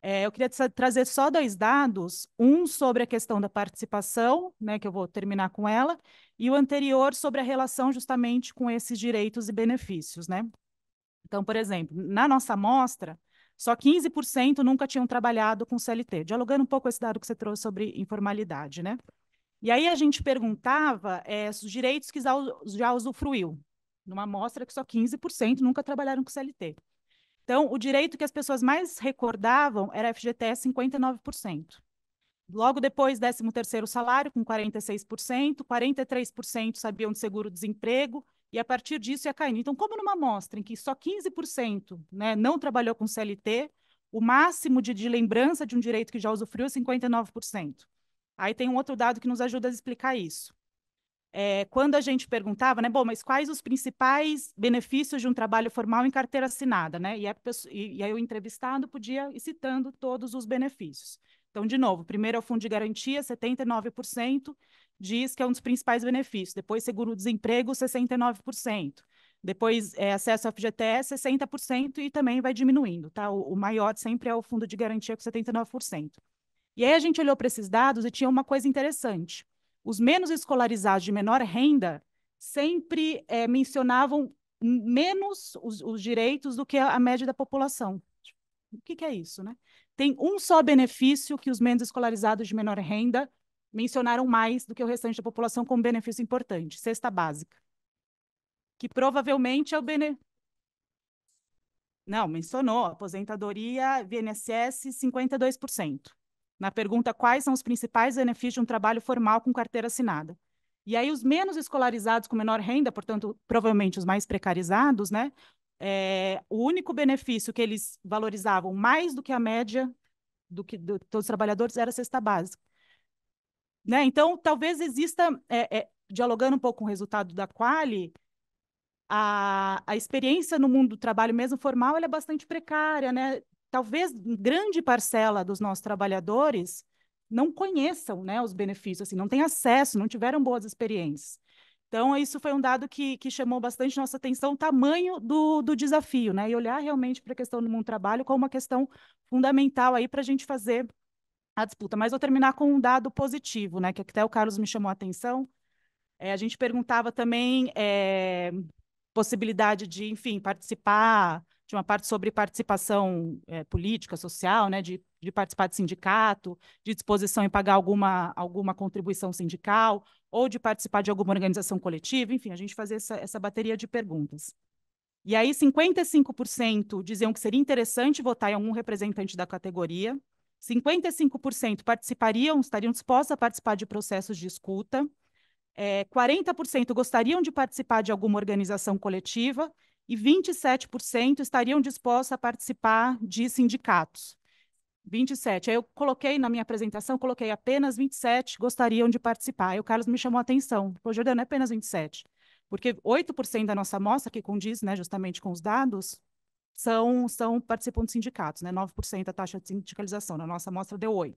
É, eu queria trazer só dois dados, um sobre a questão da participação, né, que eu vou terminar com ela, e o anterior sobre a relação justamente com esses direitos e benefícios. Né? Então, por exemplo, na nossa amostra, só 15% nunca tinham trabalhado com CLT, dialogando um pouco esse dado que você trouxe sobre informalidade. Né? E aí a gente perguntava é, os direitos que já usufruiu, numa amostra que só 15% nunca trabalharam com CLT. Então, o direito que as pessoas mais recordavam era FGTS 59%. Logo depois, 13º salário com 46%, 43% sabiam de seguro-desemprego, e a partir disso ia caindo. Então, como numa amostra em que só 15% né, não trabalhou com CLT, o máximo de, de lembrança de um direito que já usufruiu é 59%. Aí tem um outro dado que nos ajuda a explicar isso. É, quando a gente perguntava, né, bom, mas quais os principais benefícios de um trabalho formal em carteira assinada, né? E, a pessoa, e, e aí o entrevistado podia ir citando todos os benefícios. Então, de novo, primeiro é o fundo de garantia, 79% diz que é um dos principais benefícios. Depois, seguro-desemprego, 69%. Depois, é, acesso ao FGTS, 60% e também vai diminuindo, tá? O, o maior sempre é o fundo de garantia com 79%. E aí a gente olhou para esses dados e tinha uma coisa interessante os menos escolarizados de menor renda sempre é, mencionavam menos os, os, direitos do que a, média da população. Tipo, o que, que, é isso, né? Tem um só benefício que os menos escolarizados de menor renda mencionaram mais do que o restante da população como benefício importante, cesta básica, que provavelmente é o benefício não, mencionou aposentadoria, VNSS, 52% na pergunta quais são os principais benefícios de um trabalho formal com carteira assinada. E aí os menos escolarizados com menor renda, portanto, provavelmente os mais precarizados, né? É, o único benefício que eles valorizavam mais do que a média do que do, de todos os trabalhadores era a cesta básica. Né? Então, talvez exista, é, é, dialogando um pouco com o resultado da Quali, a, a experiência no mundo do trabalho, mesmo formal, é bastante precária, né? talvez grande parcela dos nossos trabalhadores não conheçam né, os benefícios, assim, não têm acesso, não tiveram boas experiências. Então, isso foi um dado que, que chamou bastante nossa atenção, o tamanho do, do desafio, né? E olhar realmente para a questão do mundo do trabalho como uma questão fundamental aí para a gente fazer a disputa. Mas vou terminar com um dado positivo, né? Que até o Carlos me chamou a atenção. É, a gente perguntava também é, possibilidade de, enfim, participar tinha uma parte sobre participação é, política, social, né, de, de, participar de sindicato, de disposição em pagar alguma, alguma contribuição sindical, ou de participar de alguma organização coletiva, enfim, a gente fazia essa, essa bateria de perguntas. E aí, 55% diziam que seria interessante votar em algum representante da categoria, 55% participariam, estariam dispostos a participar de processos de escuta, é, eh, 40% gostariam de participar de alguma organização coletiva e 27% estariam dispostos a participar de sindicatos. 27. Aí eu coloquei na minha apresentação, coloquei apenas 27 gostariam de participar. Aí o Carlos me chamou a atenção. Jordão, Jordana, é apenas 27. Porque 8% da nossa amostra, que condiz né, justamente com os dados, são, são participam de sindicatos, né? 9% a taxa de sindicalização. Na né, nossa amostra deu 8%.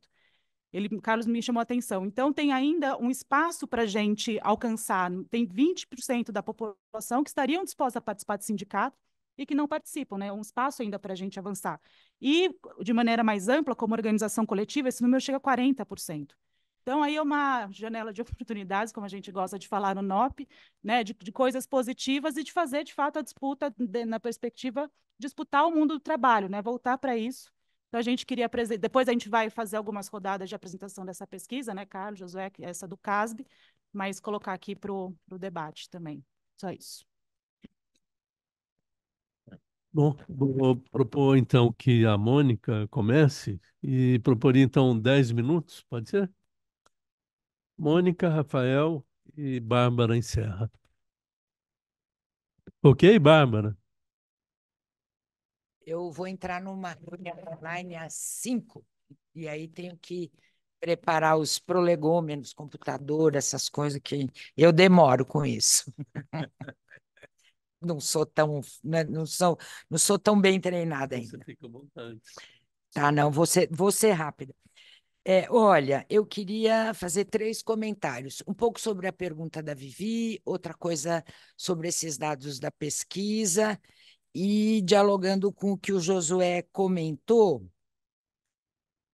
Ele, Carlos me chamou a atenção. Então, tem ainda um espaço para a gente alcançar. Tem 20% da população que estariam dispostos a participar de sindicato e que não participam, né? Um espaço ainda para a gente avançar. E, de maneira mais ampla, como organização coletiva, esse número chega a 40%. Então, aí é uma janela de (laughs) oportunidades, como a gente gosta de falar no NOP, né, de, de coisas positivas e de fazer, de fato, a disputa de, na perspectiva disputar o mundo do trabalho, né, voltar para isso então, a gente queria apresentar. Depois a gente vai fazer algumas rodadas de apresentação dessa pesquisa, né, Carlos, Josué, é essa do CASB, mas colocar aqui para o debate também. Só isso. Bom, vou propor então que a Mônica comece e proporia então 10 minutos, pode ser? Mônica, Rafael e Bárbara encerra. Ok, Bárbara? eu vou entrar numa reunião online às 5, e aí tenho que preparar os prolegômenos, computador, essas coisas que eu demoro com isso. (laughs) não sou tão, né, não sou, não sou tão bem treinada ainda. Você fica vontade. Tá, não, vou ser, rápida. É, olha, eu queria fazer três comentários. Um pouco sobre a pergunta da Vivi, outra coisa sobre esses dados da pesquisa e dialogando com o que o Josué comentou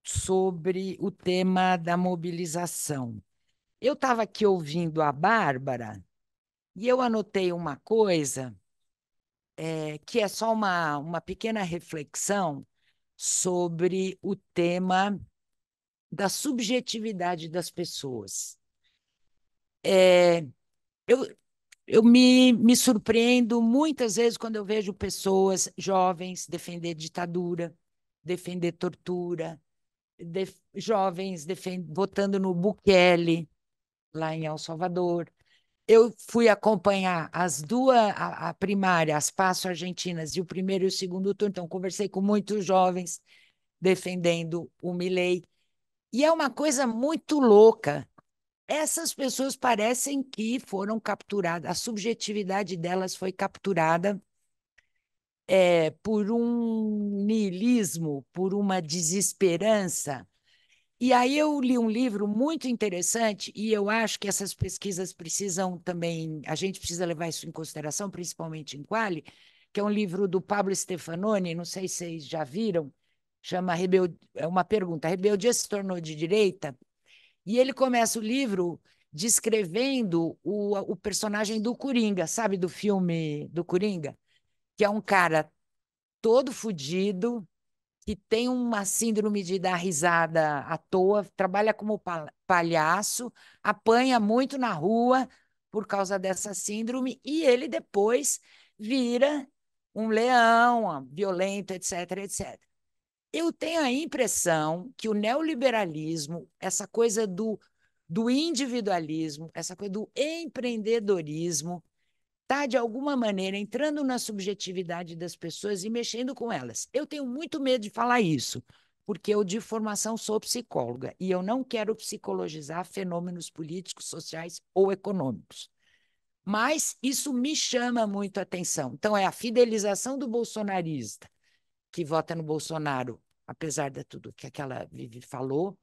sobre o tema da mobilização. Eu estava aqui ouvindo a Bárbara e eu anotei uma coisa é, que é só uma, uma pequena reflexão sobre o tema da subjetividade das pessoas. É, eu, eu me, me surpreendo muitas vezes quando eu vejo pessoas jovens defender ditadura, defender tortura, de, jovens defend, votando no Bukele, lá em El Salvador. Eu fui acompanhar as duas, a, a primária, as Passo Argentinas, e o primeiro e o segundo turno, então conversei com muitos jovens defendendo o Milei. E é uma coisa muito louca, essas pessoas parecem que foram capturadas, a subjetividade delas foi capturada é, por um niilismo, por uma desesperança. E aí eu li um livro muito interessante e eu acho que essas pesquisas precisam também, a gente precisa levar isso em consideração, principalmente em Quali, que é um livro do Pablo Stefanoni, não sei se vocês já viram, chama Rebeldia, é uma pergunta, Rebeldia se tornou de direita? E ele começa o livro descrevendo o, o personagem do Coringa, sabe, do filme do Coringa? Que é um cara todo fudido, que tem uma síndrome de dar risada à toa, trabalha como palhaço, apanha muito na rua por causa dessa síndrome, e ele depois vira um leão violento, etc, etc. Eu tenho a impressão que o neoliberalismo, essa coisa do, do individualismo, essa coisa do empreendedorismo, está, de alguma maneira, entrando na subjetividade das pessoas e mexendo com elas. Eu tenho muito medo de falar isso, porque eu, de formação, sou psicóloga e eu não quero psicologizar fenômenos políticos, sociais ou econômicos. Mas isso me chama muito a atenção. Então, é a fidelização do bolsonarista, que vota no Bolsonaro, apesar de tudo que aquela Vivi falou,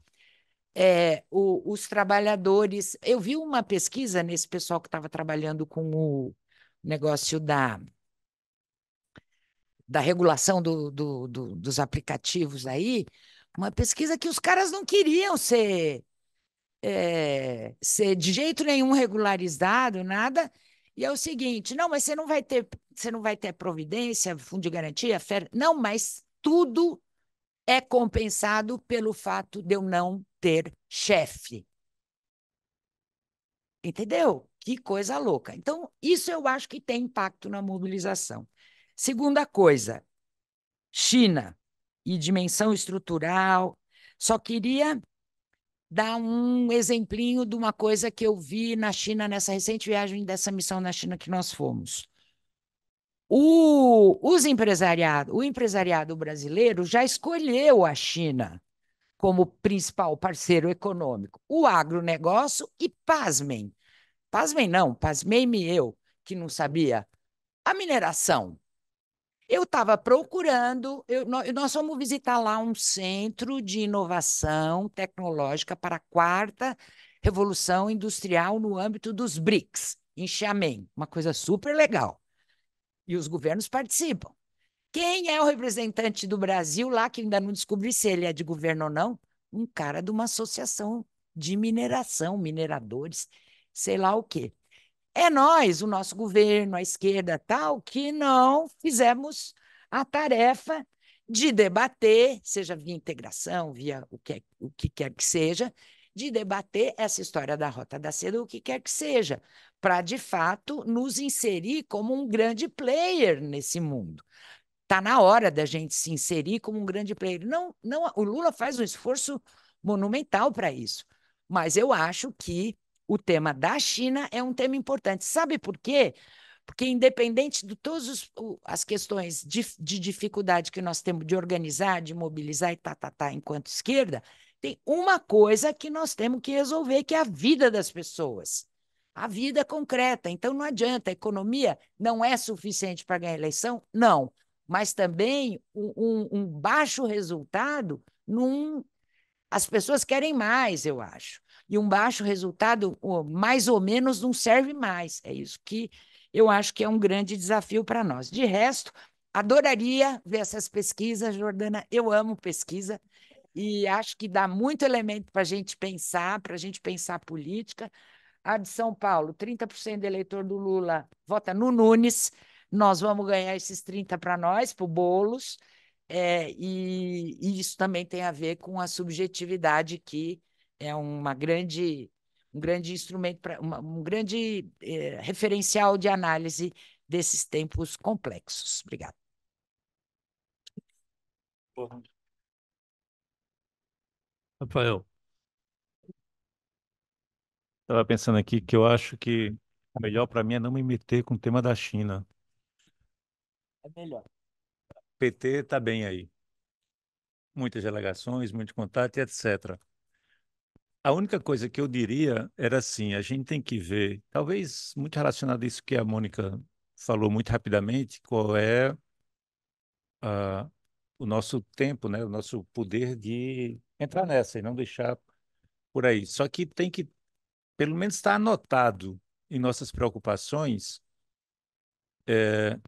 é, o, os trabalhadores. Eu vi uma pesquisa nesse pessoal que estava trabalhando com o negócio da, da regulação do, do, do, dos aplicativos aí, uma pesquisa que os caras não queriam ser, é, ser de jeito nenhum regularizado, nada, e é o seguinte, não, mas você não vai ter, você não vai ter providência, fundo de garantia, fer... não, mas tudo é compensado pelo fato de eu não ter chefe. Entendeu? Que coisa louca. Então, isso eu acho que tem impacto na mobilização. Segunda coisa, China e dimensão estrutural. Só queria dar um exemplinho de uma coisa que eu vi na China nessa recente viagem dessa missão na China que nós fomos. O, os empresariado, o empresariado brasileiro já escolheu a China como principal parceiro econômico, o agronegócio e, pasmem, pasmem não, pasmei-me eu, que não sabia, a mineração. Eu estava procurando, eu, nós fomos visitar lá um centro de inovação tecnológica para a quarta revolução industrial no âmbito dos BRICS, em Xiamen, uma coisa super legal. E os governos participam. Quem é o representante do Brasil lá, que ainda não descobri se ele é de governo ou não? Um cara de uma associação de mineração, mineradores, sei lá o quê. É nós, o nosso governo, a esquerda tal, que não fizemos a tarefa de debater, seja via integração, via o que, é, o que quer que seja, de debater essa história da Rota da Seda, o que quer que seja, para, de fato, nos inserir como um grande player nesse mundo. Está na hora da gente se inserir como um grande player. Não, não, o Lula faz um esforço monumental para isso, mas eu acho que o tema da China é um tema importante. Sabe por quê? Porque, independente de todas as questões de, de, dificuldade que nós temos de organizar, de mobilizar e tá, tá, tá, enquanto esquerda, tem uma coisa que nós temos que resolver, que é a vida das pessoas. A vida concreta. Então, não adianta, a economia não é suficiente para ganhar eleição? Não. Mas também um, um baixo resultado num... As pessoas querem mais, eu acho e um baixo resultado, mais ou menos, não serve mais. É isso que eu acho que é um grande desafio para nós. De resto, adoraria ver essas pesquisas, Jordana. Eu amo pesquisa e acho que dá muito elemento para a gente pensar, para a gente pensar política. A de São Paulo, 30% do eleitor do Lula vota no Nunes. Nós vamos ganhar esses 30 para nós, para o Boulos. É, e, e, isso também tem a ver com a subjetividade que é uma grande, um grande instrumento, para um grande eh, referencial de análise desses tempos complexos. Obrigada. Rafael, estava pensando aqui que eu acho que o melhor para mim é não me meter com o tema da China. É melhor. PT está bem aí. Muitas delegações, muito contato e etc. A única coisa que eu diria era assim: a gente tem que ver, talvez muito relacionado a isso que a Mônica falou muito rapidamente, qual é uh, o nosso tempo, né? o nosso poder de entrar nessa e não deixar por aí. Só que tem que, pelo menos, estar anotado em nossas preocupações, é,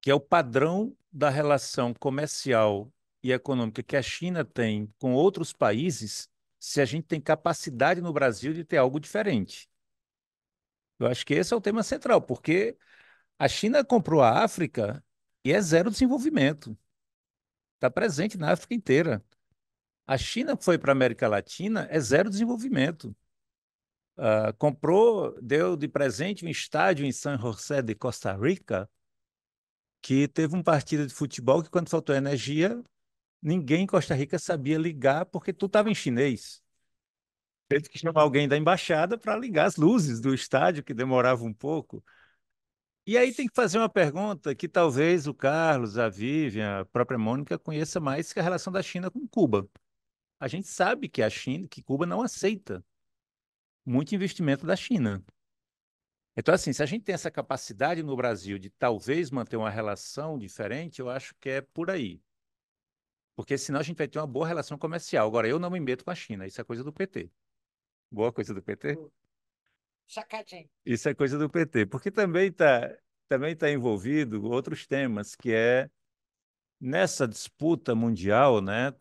que é o padrão da relação comercial e econômica que a China tem com outros países se a gente tem capacidade no Brasil de ter algo diferente. Eu acho que esse é o tema central, porque a China comprou a África e é zero desenvolvimento. Está presente na África inteira. A China foi para a América Latina, é zero desenvolvimento. Uh, comprou, deu de presente um estádio em San José de Costa Rica, que teve um partido de futebol que, quando faltou energia, ninguém em Costa Rica sabia ligar porque tu estava em chinês. Teve que chamar alguém da embaixada para ligar as luzes do estádio, que demorava um pouco. E aí tem que fazer uma pergunta que talvez o Carlos, a Vivian, a própria Mônica conheça mais que é a relação da China com Cuba. A gente sabe que a China, que Cuba não aceita muito investimento da China. Então, assim, se a gente tem essa capacidade no Brasil de talvez manter uma relação diferente, eu acho que é por aí. Porque senão a gente vai ter uma boa relação comercial. Agora, eu não me meto com a China, isso é coisa do PT. Boa coisa do PT? Sacadinho. Isso é coisa do PT, porque também está também tá envolvido outros temas, que é nessa disputa mundial, né?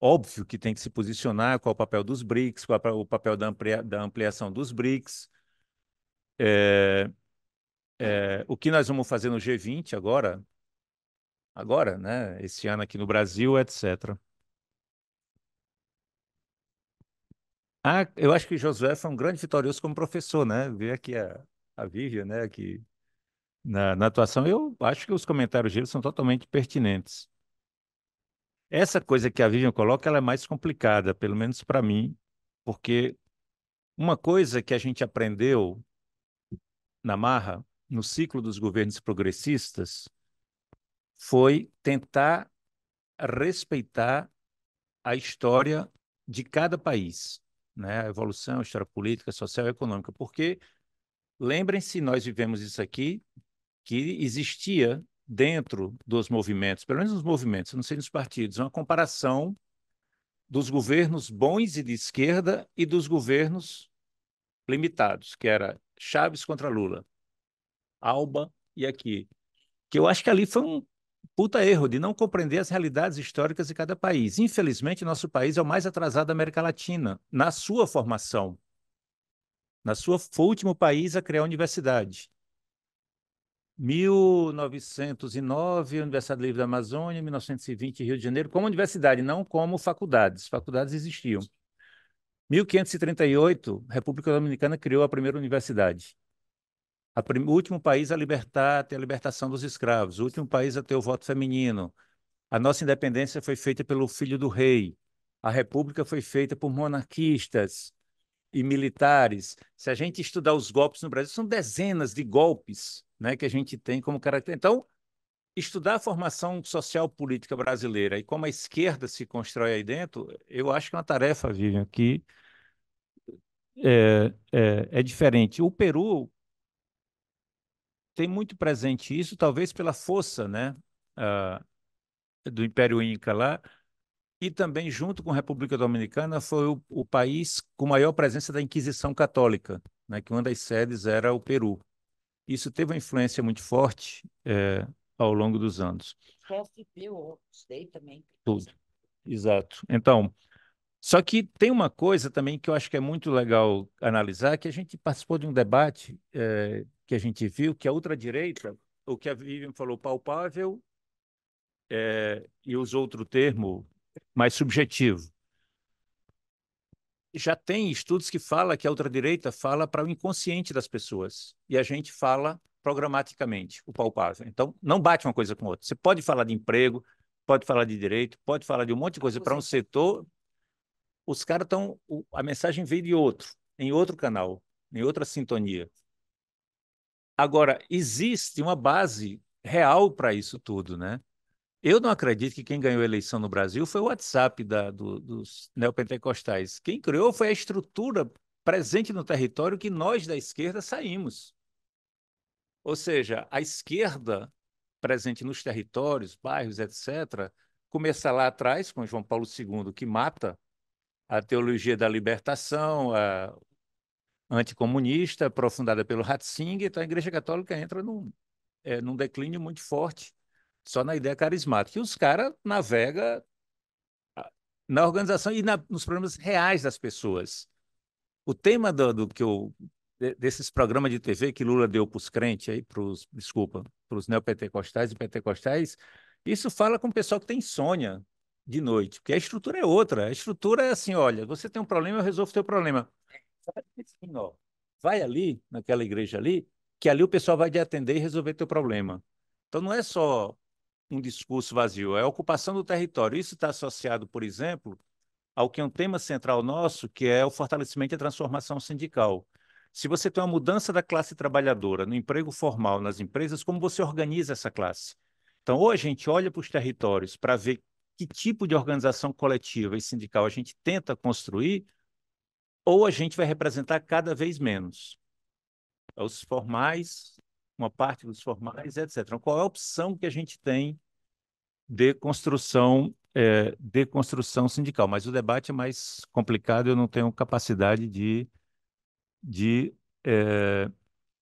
Óbvio que tem que se posicionar qual é o papel dos BRICS, qual é o papel da, amplia, da ampliação dos BRICS. É, é, o que nós vamos fazer no G20 agora, agora, né? Esse ano aqui no Brasil, etc. Ah, eu acho que Josué foi um grande vitorioso como professor, né? Ver aqui a, a Vivian, né? Aqui na, na atuação, eu acho que os comentários dele são totalmente pertinentes. Essa coisa que a Vivian coloca, ela é mais complicada, pelo menos para mim, porque uma coisa que a gente aprendeu na Marra, no ciclo dos governos progressistas, foi tentar respeitar a história de cada país, né? a evolução, a história política, social e econômica, porque lembrem-se, nós vivemos isso aqui, que existia dentro dos movimentos, pelo menos nos movimentos, não sei nos partidos, uma comparação dos governos bons e de esquerda e dos governos limitados, que era Chaves contra Lula, Alba e aqui. Que eu acho que ali foi um puta erro de não compreender as realidades históricas de cada país. Infelizmente, nosso país é o mais atrasado da América Latina na sua formação. Na sua, foi o último país a criar a universidade. 1909, Universidade Livre da Amazônia, 1920, Rio de Janeiro, como universidade, não como faculdades. Faculdades existiam. 1538, República Dominicana criou a primeira universidade prim... o último país a libertar, a ter a libertação dos escravos, o último país a ter o voto feminino. A nossa independência foi feita pelo filho do rei. A república foi feita por monarquistas e militares. Se a gente estudar os golpes no Brasil, são dezenas de golpes né, que a gente tem como característica. Então, estudar a formação social política brasileira e como a esquerda se constrói aí dentro, eu acho que é uma tarefa, Vivian, que é, é, é diferente. O Peru tem muito presente isso, talvez pela força né, uh, do Império Inca lá, e também, junto com a República Dominicana, foi o, o país com maior presença da Inquisição Católica, né, que uma das sedes era o Peru. Isso teve uma influência muito forte é, ao longo dos anos. Tudo. Exato. Então, só que tem uma coisa também que eu acho que é muito legal analisar, que a gente participou de um debate é, que a gente viu que a ultradireita, o que a Vivian falou palpável é, e usou outro termo mais subjetivo. Já tem estudos que falam que a ultradireita fala para o inconsciente das pessoas e a gente fala programaticamente, o palpável. Então, não bate uma coisa com outra. Você pode falar de emprego, pode falar de direito, pode falar de um monte de coisa para um setor os caras estão. A mensagem veio de outro, em outro canal, em outra sintonia. Agora, existe uma base real para isso tudo, né? Eu não acredito que quem ganhou a eleição no Brasil foi o WhatsApp da, do, dos neopentecostais. Quem criou foi a estrutura presente no território que nós da esquerda saímos. Ou seja, a esquerda presente nos territórios, bairros, etc., começa lá atrás com João Paulo II, que mata a teologia da libertação, a anticomunista, aprofundada pelo Ratzinger, então a Igreja Católica entra num, é, num declínio muito forte só na ideia carismática. E os caras navegam na organização e na, nos problemas reais das pessoas. O tema do, do que eu, desses programas de TV que Lula deu para os crentes aí, pros, desculpa, para os neopentecostais e pentecostais, isso fala com o pessoal que tem insônia, de noite, porque a estrutura é outra. A estrutura é assim, olha, você tem um problema, eu resolvo o teu problema. Assim, vai ali, naquela igreja ali, que ali o pessoal vai te atender e resolver teu problema. Então não é só um discurso vazio, é a ocupação do território. Isso está associado, por exemplo, ao que é um tema central nosso, que é o fortalecimento e a transformação sindical. Se você tem uma mudança da classe trabalhadora no emprego formal, nas empresas, como você organiza essa classe? Então, ou a gente olha para os territórios para ver que tipo de organização coletiva e sindical a gente tenta construir, ou a gente vai representar cada vez menos. Os formais, uma parte dos formais, etc. Então, qual é a opção que a gente tem de construção, é, de construção sindical? Mas o debate é mais complicado, eu não tenho capacidade de, de é,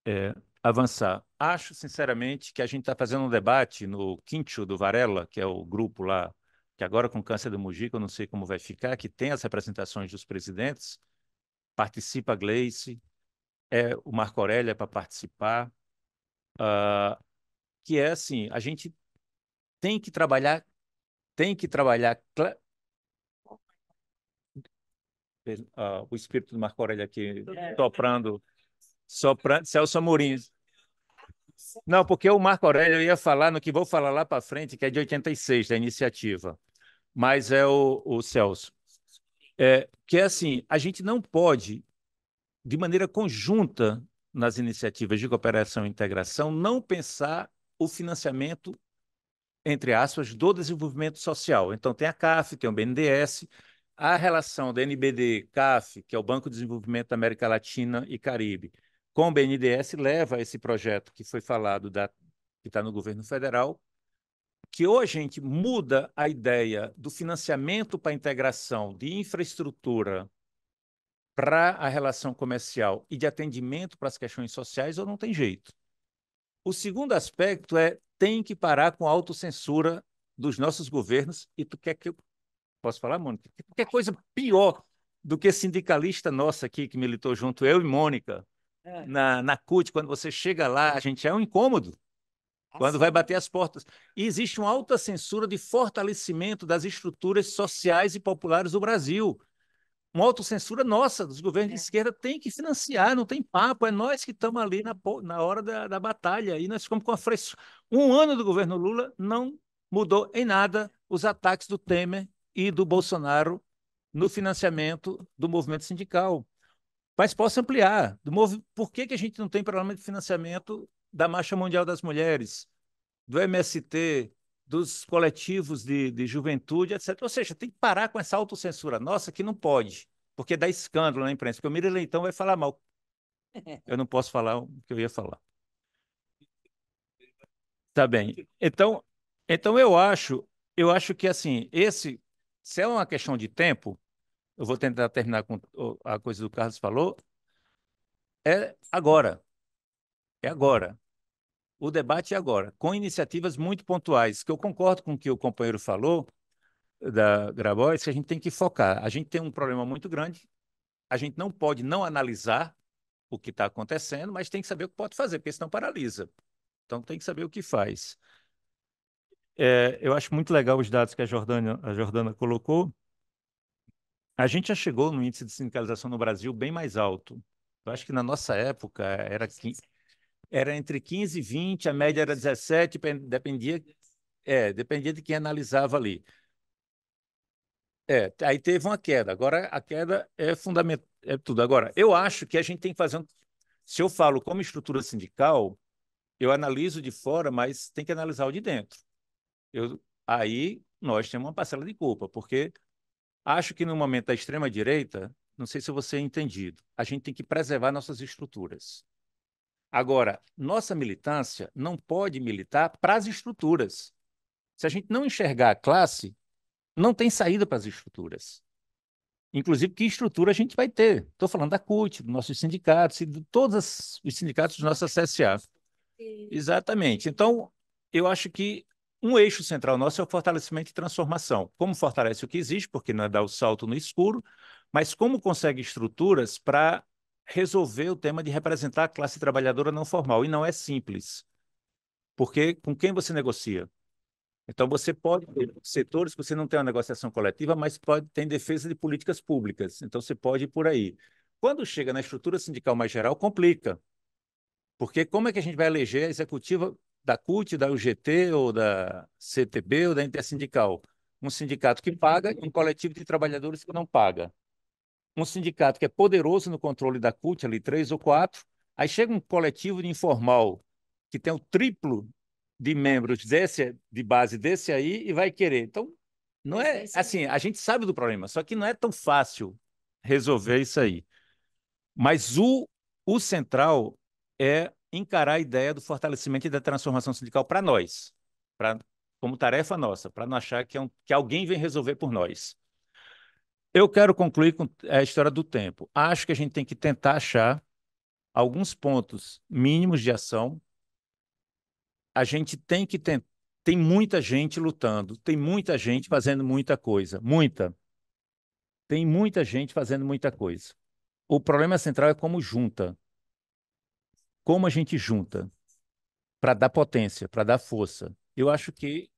é, avançar. Acho, sinceramente, que a gente está fazendo um debate no Quincho do Varela, que é o grupo lá que agora com o câncer do Mujica, eu não sei como vai ficar, que tem as representações dos presidentes, participa a Gleice, é o Marco Aurélia é para participar, uh, que é assim, a gente tem que trabalhar, tem que trabalhar uh, o espírito do Marco Aurélio aqui é. soprando, soprando, Celso Amorim, não, porque o Marco Aurélio ia falar no que vou falar lá para frente, que é de 86, da iniciativa mas é o, o Celso. É, que é assim, a gente não pode, de maneira conjunta nas iniciativas de cooperação e integração, não pensar o financiamento, entre aspas, do desenvolvimento social. Então, tem a CAF, tem o BNDES, a relação da NBD-CAF, que é o Banco de Desenvolvimento da América Latina e Caribe, com o BNDES leva a esse projeto que foi falado, da, que está no governo federal, que ou a gente muda a ideia do financiamento para a integração de infraestrutura para a relação comercial e de atendimento para as questões sociais, ou não tem jeito. O segundo aspecto é tem que parar com a autocensura dos nossos governos. E tu quer que eu. Posso falar, Mônica? Qualquer coisa pior do que sindicalista nossa aqui, que militou junto eu e Mônica, é. na, na CUT, quando você chega lá, a gente é um incômodo quando vai assim. bater as portas. E existe uma alta censura de fortalecimento das estruturas sociais e populares do Brasil. Uma autocensura nossa, dos governos é. de esquerda, tem que financiar, não tem papo, é nós que estamos ali na, na hora da, da batalha. E nós ficamos com a frescura. Um ano do governo Lula não mudou em nada os ataques do Temer e do Bolsonaro no financiamento do movimento sindical. Mas posso ampliar. Do mov... Por que, que a gente não tem problema de financiamento da Marcha Mundial das Mulheres, do MST, dos coletivos de, de juventude, etc. Ou seja, tem que parar com essa autocensura nossa que não pode, porque dá escândalo na imprensa, porque o Mira Leitão vai falar mal. Eu não posso falar o que eu ia falar. Tá bem. Então, então eu acho, eu acho que assim, esse, se é uma questão de tempo, eu vou tentar terminar com a coisa do Carlos falou, é agora. É agora. O debate é agora, com iniciativas muito pontuais, que eu concordo com o que o companheiro falou da Grabois, que a gente tem que focar. A gente tem um problema muito grande, a gente não pode não analisar o que está acontecendo, mas tem que saber o que pode fazer, porque senão paralisa. Então tem que saber o que faz. É, eu acho muito legal os dados que a Jordana, a Jordana colocou. A gente já chegou no índice de sindicalização no Brasil bem mais alto. Eu acho que na nossa época era era entre 15 e 20, a média era 17, dependia, é, dependia de quem analisava ali. É, aí teve uma queda. Agora a queda é fundamental, é tudo. Agora, eu acho que a gente tem que fazer. Um... Se eu falo como estrutura sindical, eu analiso de fora, mas tem que analisar o de dentro. Eu... Aí nós temos uma parcela de culpa, porque acho que no momento da extrema-direita, não sei se você é entendido, a gente tem que preservar nossas estruturas. Agora, nossa militância não pode militar para as estruturas. Se a gente não enxergar a classe, não tem saída para as estruturas. Inclusive, que estrutura a gente vai ter? Estou falando da CUT, dos nossos sindicatos, e de todos os sindicatos dos nossos CSA. Exatamente. Então, eu acho que um eixo central nosso é o fortalecimento e transformação. Como fortalece o que existe, porque não é dar o salto no escuro, mas como consegue estruturas para resolver o tema de representar a classe trabalhadora não formal. E não é simples, porque com quem você negocia? Então, você pode ter setores que você não tem uma negociação coletiva, mas pode ter defesa de políticas públicas. Então, você pode ir por aí. Quando chega na estrutura sindical mais geral, complica. Porque como é que a gente vai eleger a executiva da CUT, da UGT, ou da CTB, ou da Intersindical? Um sindicato que paga e um coletivo de trabalhadores que não paga um sindicato que é poderoso no controle da CUT, ali três ou quatro, aí chega um coletivo de informal que tem o triplo de membros desse, de base desse aí e vai querer. Então, não é, é assim, a gente sabe do problema, só que não é tão fácil resolver isso aí. Mas o, o central é encarar a ideia do fortalecimento e da transformação sindical para nós, pra, como tarefa nossa, para não achar que, é um, que alguém vem resolver por nós. Eu quero concluir com é, a história do tempo. Acho que a gente tem que tentar achar alguns pontos mínimos de ação. A gente tem que tentar. Tem muita gente lutando, tem muita gente fazendo muita coisa, muita. Tem muita gente fazendo muita coisa. O problema central é como junta. Como a gente junta para dar potência, para dar força. Eu acho que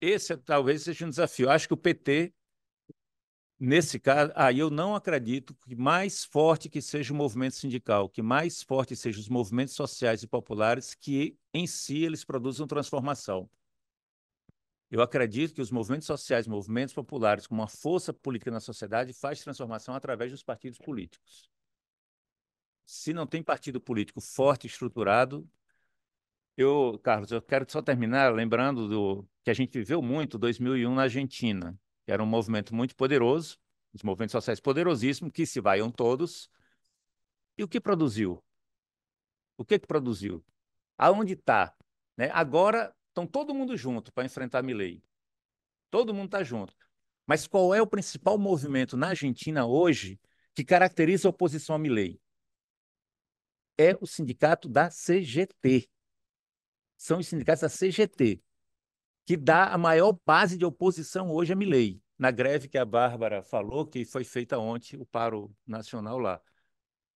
esse é, talvez seja um desafio. Eu acho que o PT Nesse caso, aí eu não acredito que mais forte que seja o movimento sindical, que mais forte sejam os movimentos sociais e populares, que em si eles produzam transformação. Eu acredito que os movimentos sociais, movimentos populares, com uma força política na sociedade, faz transformação através dos partidos políticos. Se não tem partido político forte, estruturado, eu, Carlos, eu quero só terminar lembrando do que a gente viveu muito 2001 na Argentina que era um movimento muito poderoso, os movimentos sociais poderosíssimos, que se vaiam todos. E o que produziu? O que, que produziu? Aonde está? Né? Agora estão todo mundo junto para enfrentar a Milley. Todo mundo está junto. Mas qual é o principal movimento na Argentina hoje que caracteriza a oposição à Milley? É o sindicato da CGT. São os sindicatos da CGT que dá a maior base de oposição hoje a Milley, na greve que a Bárbara falou, que foi feita ontem, o paro nacional lá.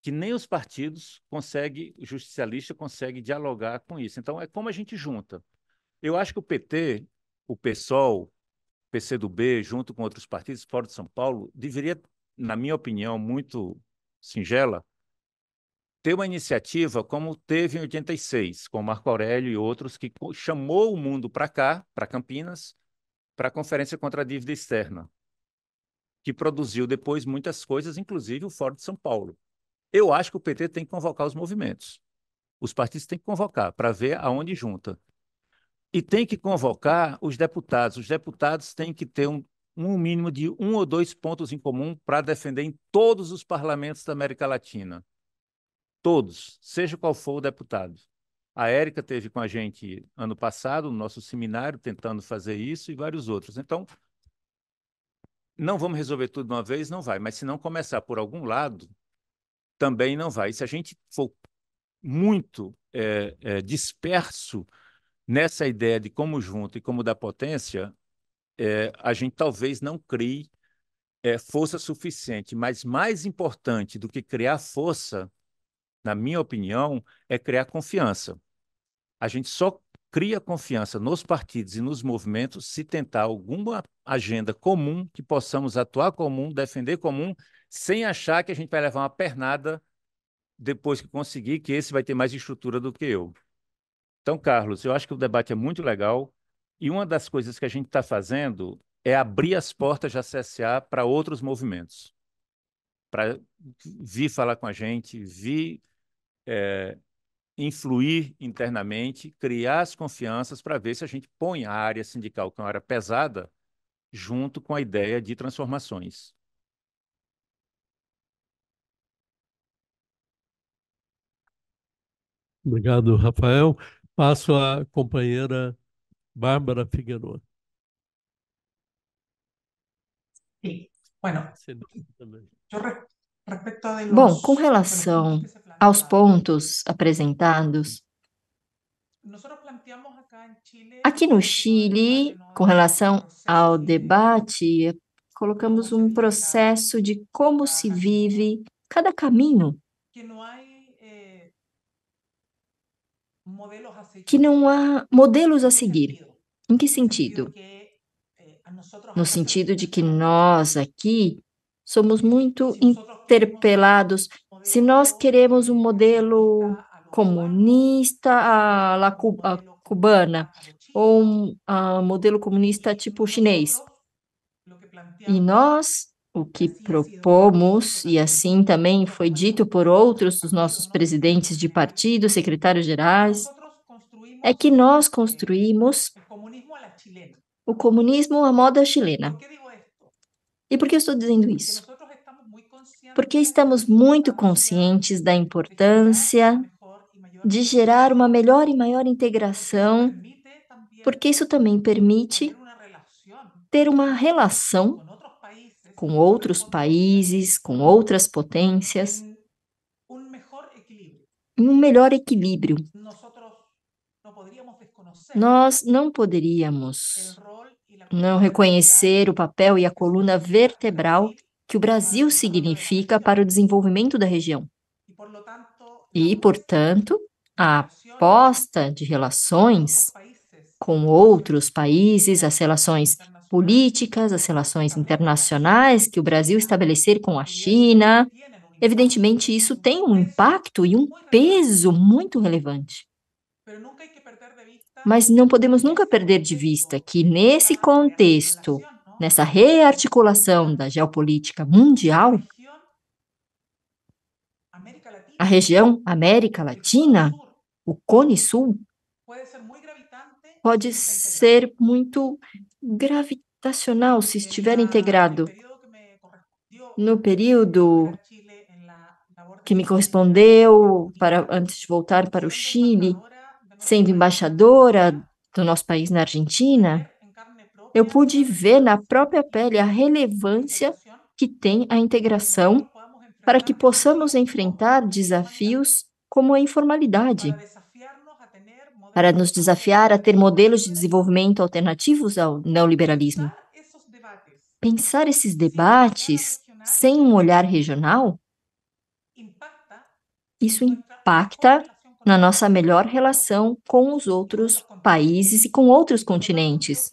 Que nem os partidos conseguem, o justicialista consegue dialogar com isso. Então, é como a gente junta. Eu acho que o PT, o PSOL, PCdoB, junto com outros partidos fora de São Paulo, deveria, na minha opinião, muito singela, ter uma iniciativa como teve em 86, com Marco Aurélio e outros, que chamou o mundo para cá, para Campinas, para a Conferência contra a Dívida Externa, que produziu depois muitas coisas, inclusive o Fórum de São Paulo. Eu acho que o PT tem que convocar os movimentos. Os partidos têm que convocar para ver aonde junta. E tem que convocar os deputados. Os deputados têm que ter um, um mínimo de um ou dois pontos em comum para defender em todos os parlamentos da América Latina. Todos, seja qual for o deputado. A Érica teve com a gente ano passado, no nosso seminário, tentando fazer isso e vários outros. Então, não vamos resolver tudo de uma vez, não vai, mas se não começar por algum lado, também não vai. E se a gente for muito é, é, disperso nessa ideia de como junto e como da potência, é, a gente talvez não crie é, força suficiente, mas mais importante do que criar força na minha opinião, é criar confiança. A gente só cria confiança nos partidos e nos movimentos se tentar alguma agenda comum que possamos atuar comum, defender comum, sem achar que a gente vai levar uma pernada depois que conseguir, que esse vai ter mais estrutura do que eu. Então, Carlos, eu acho que o debate é muito legal e uma das coisas que a gente está fazendo é abrir as portas da CSA para outros movimentos, para vir falar com a gente, vir é, influir internamente, criar as confianças para ver se a gente põe a área sindical, que é uma área pesada, junto com a ideia de transformações. Obrigado, Rafael. Passo à companheira Bárbara Figueiredo. Bueno, Bom, com relação aos pontos apresentados. Aqui no Chile, com relação ao debate, colocamos um processo de como se vive cada caminho. Que eh, não há modelos a seguir. Em que sentido? Eh, no sentido de que nós aqui somos muito interpelados se nós queremos um modelo comunista a la cubana ou um modelo comunista tipo chinês. E nós, o que propomos, e assim também foi dito por outros dos nossos presidentes de partido, secretários gerais, é que nós construímos o comunismo à moda chilena. E por que eu estou dizendo isso? porque estamos muito conscientes da importância de gerar uma melhor e maior integração, porque isso também permite ter uma relação com outros países, com outras potências, um melhor equilíbrio. Nós não poderíamos não reconhecer o papel e a coluna vertebral que o Brasil significa para o desenvolvimento da região. E, portanto, a aposta de relações com outros países, as relações políticas, as relações internacionais que o Brasil estabelecer com a China, evidentemente isso tem um impacto e um peso muito relevante. Mas não podemos nunca perder de vista que, nesse contexto nessa rearticulação da geopolítica mundial, a região América Latina, o Cone Sul, pode ser muito gravitacional se estiver integrado no período que me correspondeu para antes de voltar para o Chile, sendo embaixadora do nosso país na Argentina, eu pude ver na própria pele a relevância que tem a integração para que possamos enfrentar desafios como a informalidade, para nos desafiar a ter modelos de desenvolvimento alternativos ao neoliberalismo. Pensar esses debates sem um olhar regional, isso impacta na nossa melhor relação com os outros países e com outros continentes.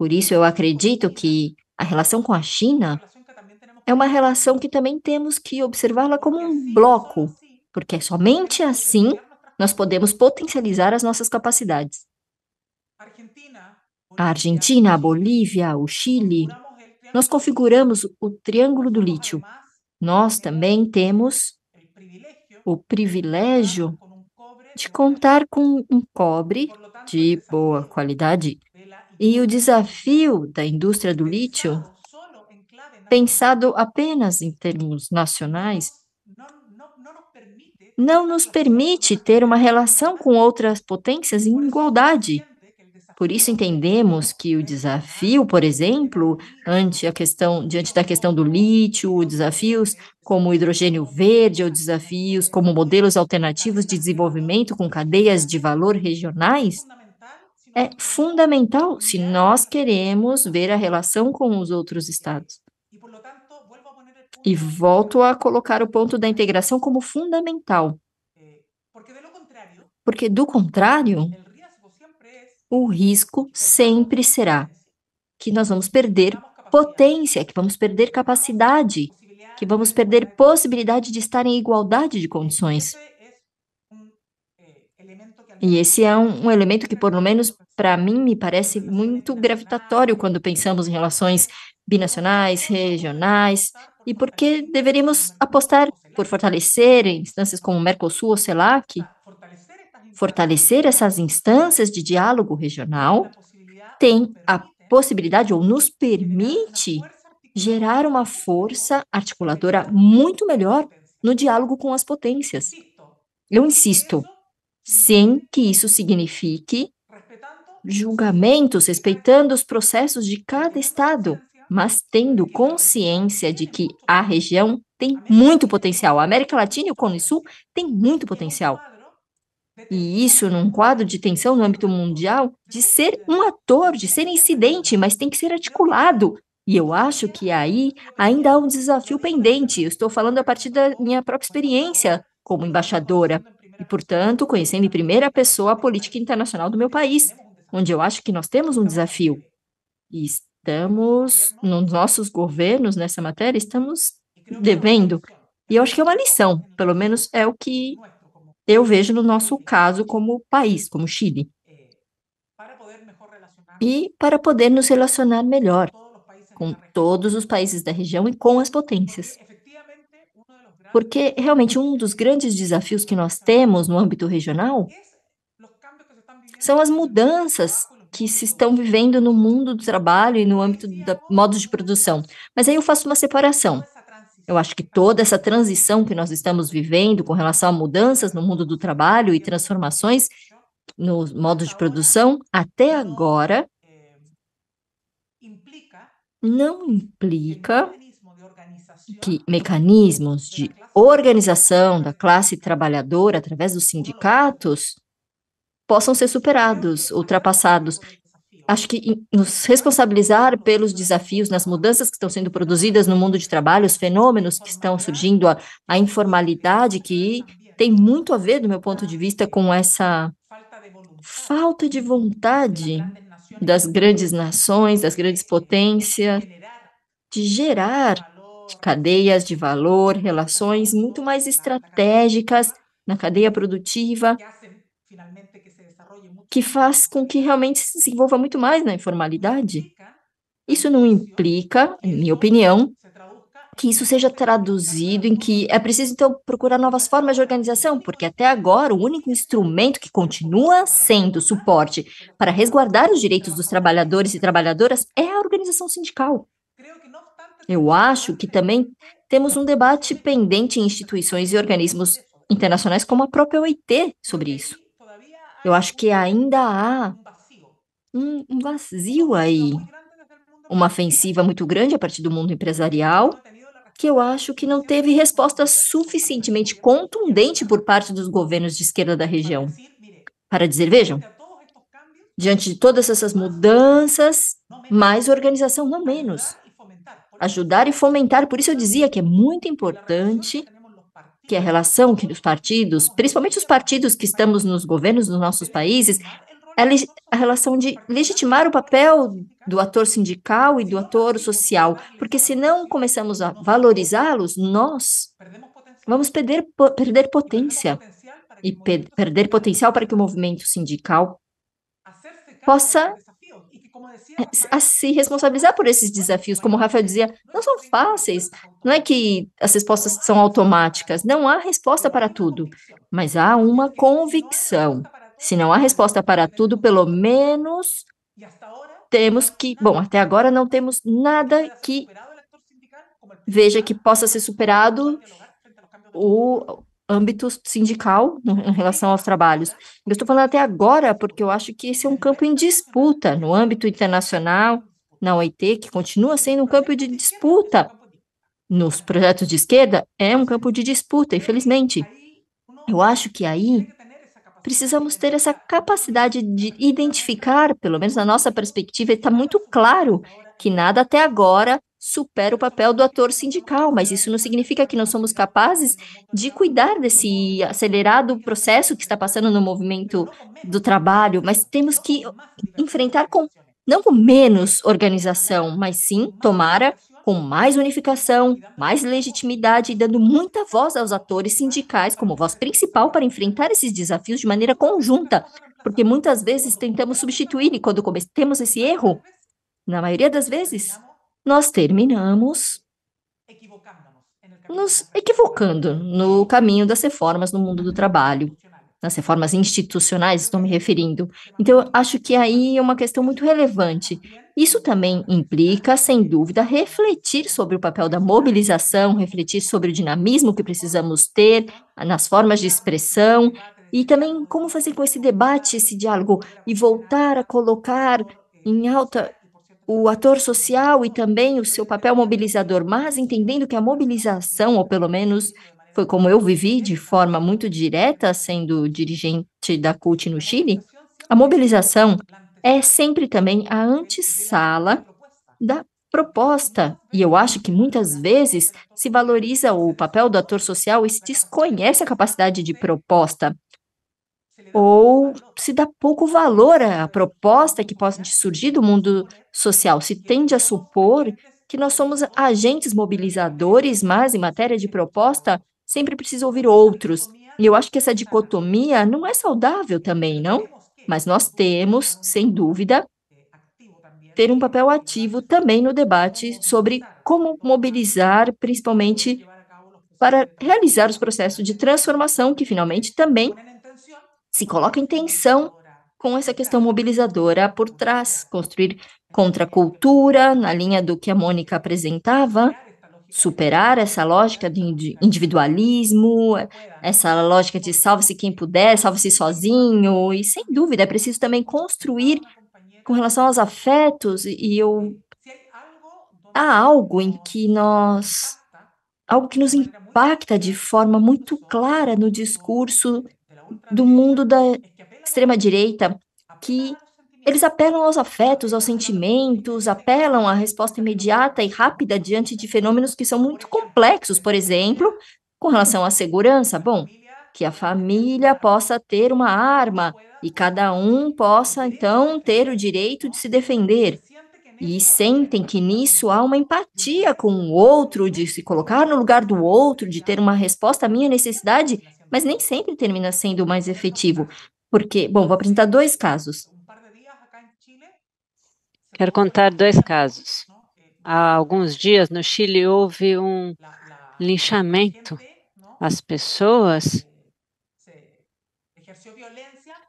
Por isso, eu acredito que a relação com a China é uma relação que também temos que observá-la como um bloco, porque é somente assim nós podemos potencializar as nossas capacidades. A Argentina, a Bolívia, o Chile, nós configuramos o triângulo do lítio. Nós também temos o privilégio de contar com um cobre de boa qualidade e o desafio da indústria do lítio, pensado apenas em termos nacionais, não nos permite ter uma relação com outras potências em igualdade. Por isso entendemos que o desafio, por exemplo, ante a questão, diante da questão do lítio, desafios como hidrogênio verde ou desafios como modelos alternativos de desenvolvimento com cadeias de valor regionais, é fundamental se nós queremos ver a relação com os outros estados. E volto a colocar o ponto da integração como fundamental. Eh, porque, do contrário, o risco sempre será que nós vamos perder potência, que vamos perder capacidade, que vamos perder possibilidade de estar em igualdade de condições. E esse é um, um elemento que, pelo menos para mim, me parece muito gravitatório quando pensamos em relações binacionais, regionais, e porque deveríamos apostar por fortalecer instâncias como o Mercosul ou CELAC, fortalecer essas instâncias de diálogo regional tem a possibilidade ou nos permite gerar uma força articuladora muito melhor no diálogo com as potências. Eu insisto, sem que isso signifique julgamentos, respeitando os processos de cada estado, mas tendo consciência de que a região tem muito potencial. A América Latina e o Cone Sul têm muito potencial. E isso num quadro de tensão no âmbito mundial, de ser um ator, de ser incidente, mas tem que ser articulado. E eu acho que aí ainda há um desafio pendente. Eu estou falando a partir da minha própria experiência como embaixadora e, portanto, conhecendo em primeira pessoa a política internacional do meu país, onde eu acho que nós temos um desafio. E estamos, nos nossos governos nessa matéria, estamos devendo. E eu acho que é uma lição, pelo menos é o que eu vejo no nosso caso como país, como Chile. E para poder nos relacionar melhor com todos os países da região e com as potências. Porque realmente um dos grandes desafios que nós temos no âmbito regional são as mudanças que se estão vivendo no mundo do trabalho e no âmbito dos modos de produção. Mas aí eu faço uma separação. Eu acho que toda essa transição que nós estamos vivendo com relação a mudanças no mundo do trabalho e transformações nos modos de produção, até agora, não implica que mecanismos de organização da classe trabalhadora através dos sindicatos possam ser superados, ultrapassados. Acho que nos responsabilizar pelos desafios, nas mudanças que estão sendo produzidas no mundo de trabalho, os fenômenos que estão surgindo, a, a informalidade que tem muito a ver, do meu ponto de vista, com essa falta de vontade das grandes nações, das grandes potências, de gerar cadeias de valor, relações muito mais estratégicas na cadeia produtiva, que faz com que realmente se desenvolva muito mais na informalidade. Isso não implica, em minha opinião, que isso seja traduzido em que é preciso então procurar novas formas de organização, porque até agora o único instrumento que continua sendo suporte para resguardar os direitos dos trabalhadores e trabalhadoras é a organização sindical. Eu acho que também temos um debate pendente em instituições e organismos internacionais como a própria OIT sobre isso. Eu acho que ainda há um vazio aí, uma ofensiva muito grande a partir do mundo empresarial, que eu acho que não teve resposta suficientemente contundente por parte dos governos de esquerda da região. Para dizer, vejam, diante de todas essas mudanças, mais organização, não menos ajudar e fomentar. Por isso eu dizia que é muito importante que a relação que os partidos, principalmente os partidos que estamos nos governos dos nossos países, é a relação de legitimar o papel do ator sindical e do ator social, porque se não começamos a valorizá-los, nós vamos perder, perder potência e pe perder potencial para que o movimento sindical possa a é, se responsabilizar por esses desafios, como o Rafael dizia, não são fáceis. Não é que as respostas são automáticas, não há resposta para tudo, mas há uma convicção. Se não há resposta para né, tudo, pelo menos temos que, bom, até agora não temos nada que veja que possa ser superado o, âmbito sindical né, em relação aos trabalhos. Eu estou falando até agora porque eu acho que esse é um campo em disputa no âmbito internacional, na OIT, que continua sendo um campo de disputa. Nos projetos de esquerda, é um campo de disputa, infelizmente. Eu acho que aí precisamos ter essa capacidade de identificar, pelo menos na nossa perspectiva, está muito claro que nada até agora supera o papel do ator sindical, mas isso não significa que não somos capazes de cuidar desse acelerado processo que está passando no movimento do trabalho, mas temos que enfrentar com não com menos organização, mas sim, tomara, com mais unificação, mais legitimidade, dando muita voz aos atores sindicais como voz principal para enfrentar esses desafios de maneira conjunta, porque muitas vezes tentamos substituir e quando cometemos esse erro, na maioria das vezes, nós terminamos nos equivocando no caminho das reformas no mundo do trabalho, nas reformas institucionais, estou me referindo. Então, acho que aí é uma questão muito relevante. Isso também implica, sem dúvida, refletir sobre o papel da mobilização, refletir sobre o dinamismo que precisamos ter nas formas de expressão e também como fazer com esse debate, esse diálogo e voltar a colocar em alta o ator social e também o seu papel mobilizador, mas entendendo que a mobilização, ou pelo menos foi como eu vivi de forma muito direta, sendo dirigente da CUT no Chile, a mobilização é sempre também a antessala da proposta. E eu acho que muitas vezes se valoriza o papel do ator social e se desconhece a capacidade de proposta ou se dá pouco valor à proposta que possa surgir do mundo social. Se tende a supor que nós somos agentes mobilizadores, mas em matéria de proposta, sempre precisa ouvir outros. E eu acho que essa dicotomia não é saudável também, não? Mas nós temos, sem dúvida, ter um papel ativo também no debate sobre como mobilizar, principalmente para realizar os processos de transformação que finalmente também se coloca em tensão com essa questão mobilizadora por trás, construir contracultura na linha do que a Mônica apresentava, superar essa lógica de individualismo, essa lógica de salve-se quem puder, salve-se sozinho, e sem dúvida é preciso também construir com relação aos afetos, e eu há algo em que nós algo que nos impacta de forma muito clara no discurso do mundo da extrema-direita, que eles apelam aos afetos, aos sentimentos, apelam à resposta imediata e rápida diante de fenômenos que são muito complexos, por exemplo, com relação à segurança. Bom, que a família possa ter uma arma e cada um possa, então, ter o direito de se defender. E sentem que nisso há uma empatia com o outro, de se colocar no lugar do outro, de ter uma resposta à minha necessidade mas nem sempre termina sendo mais efetivo. Porque, bom, vou apresentar dois casos. Quero contar dois casos. Há alguns dias no Chile houve um linchamento. As pessoas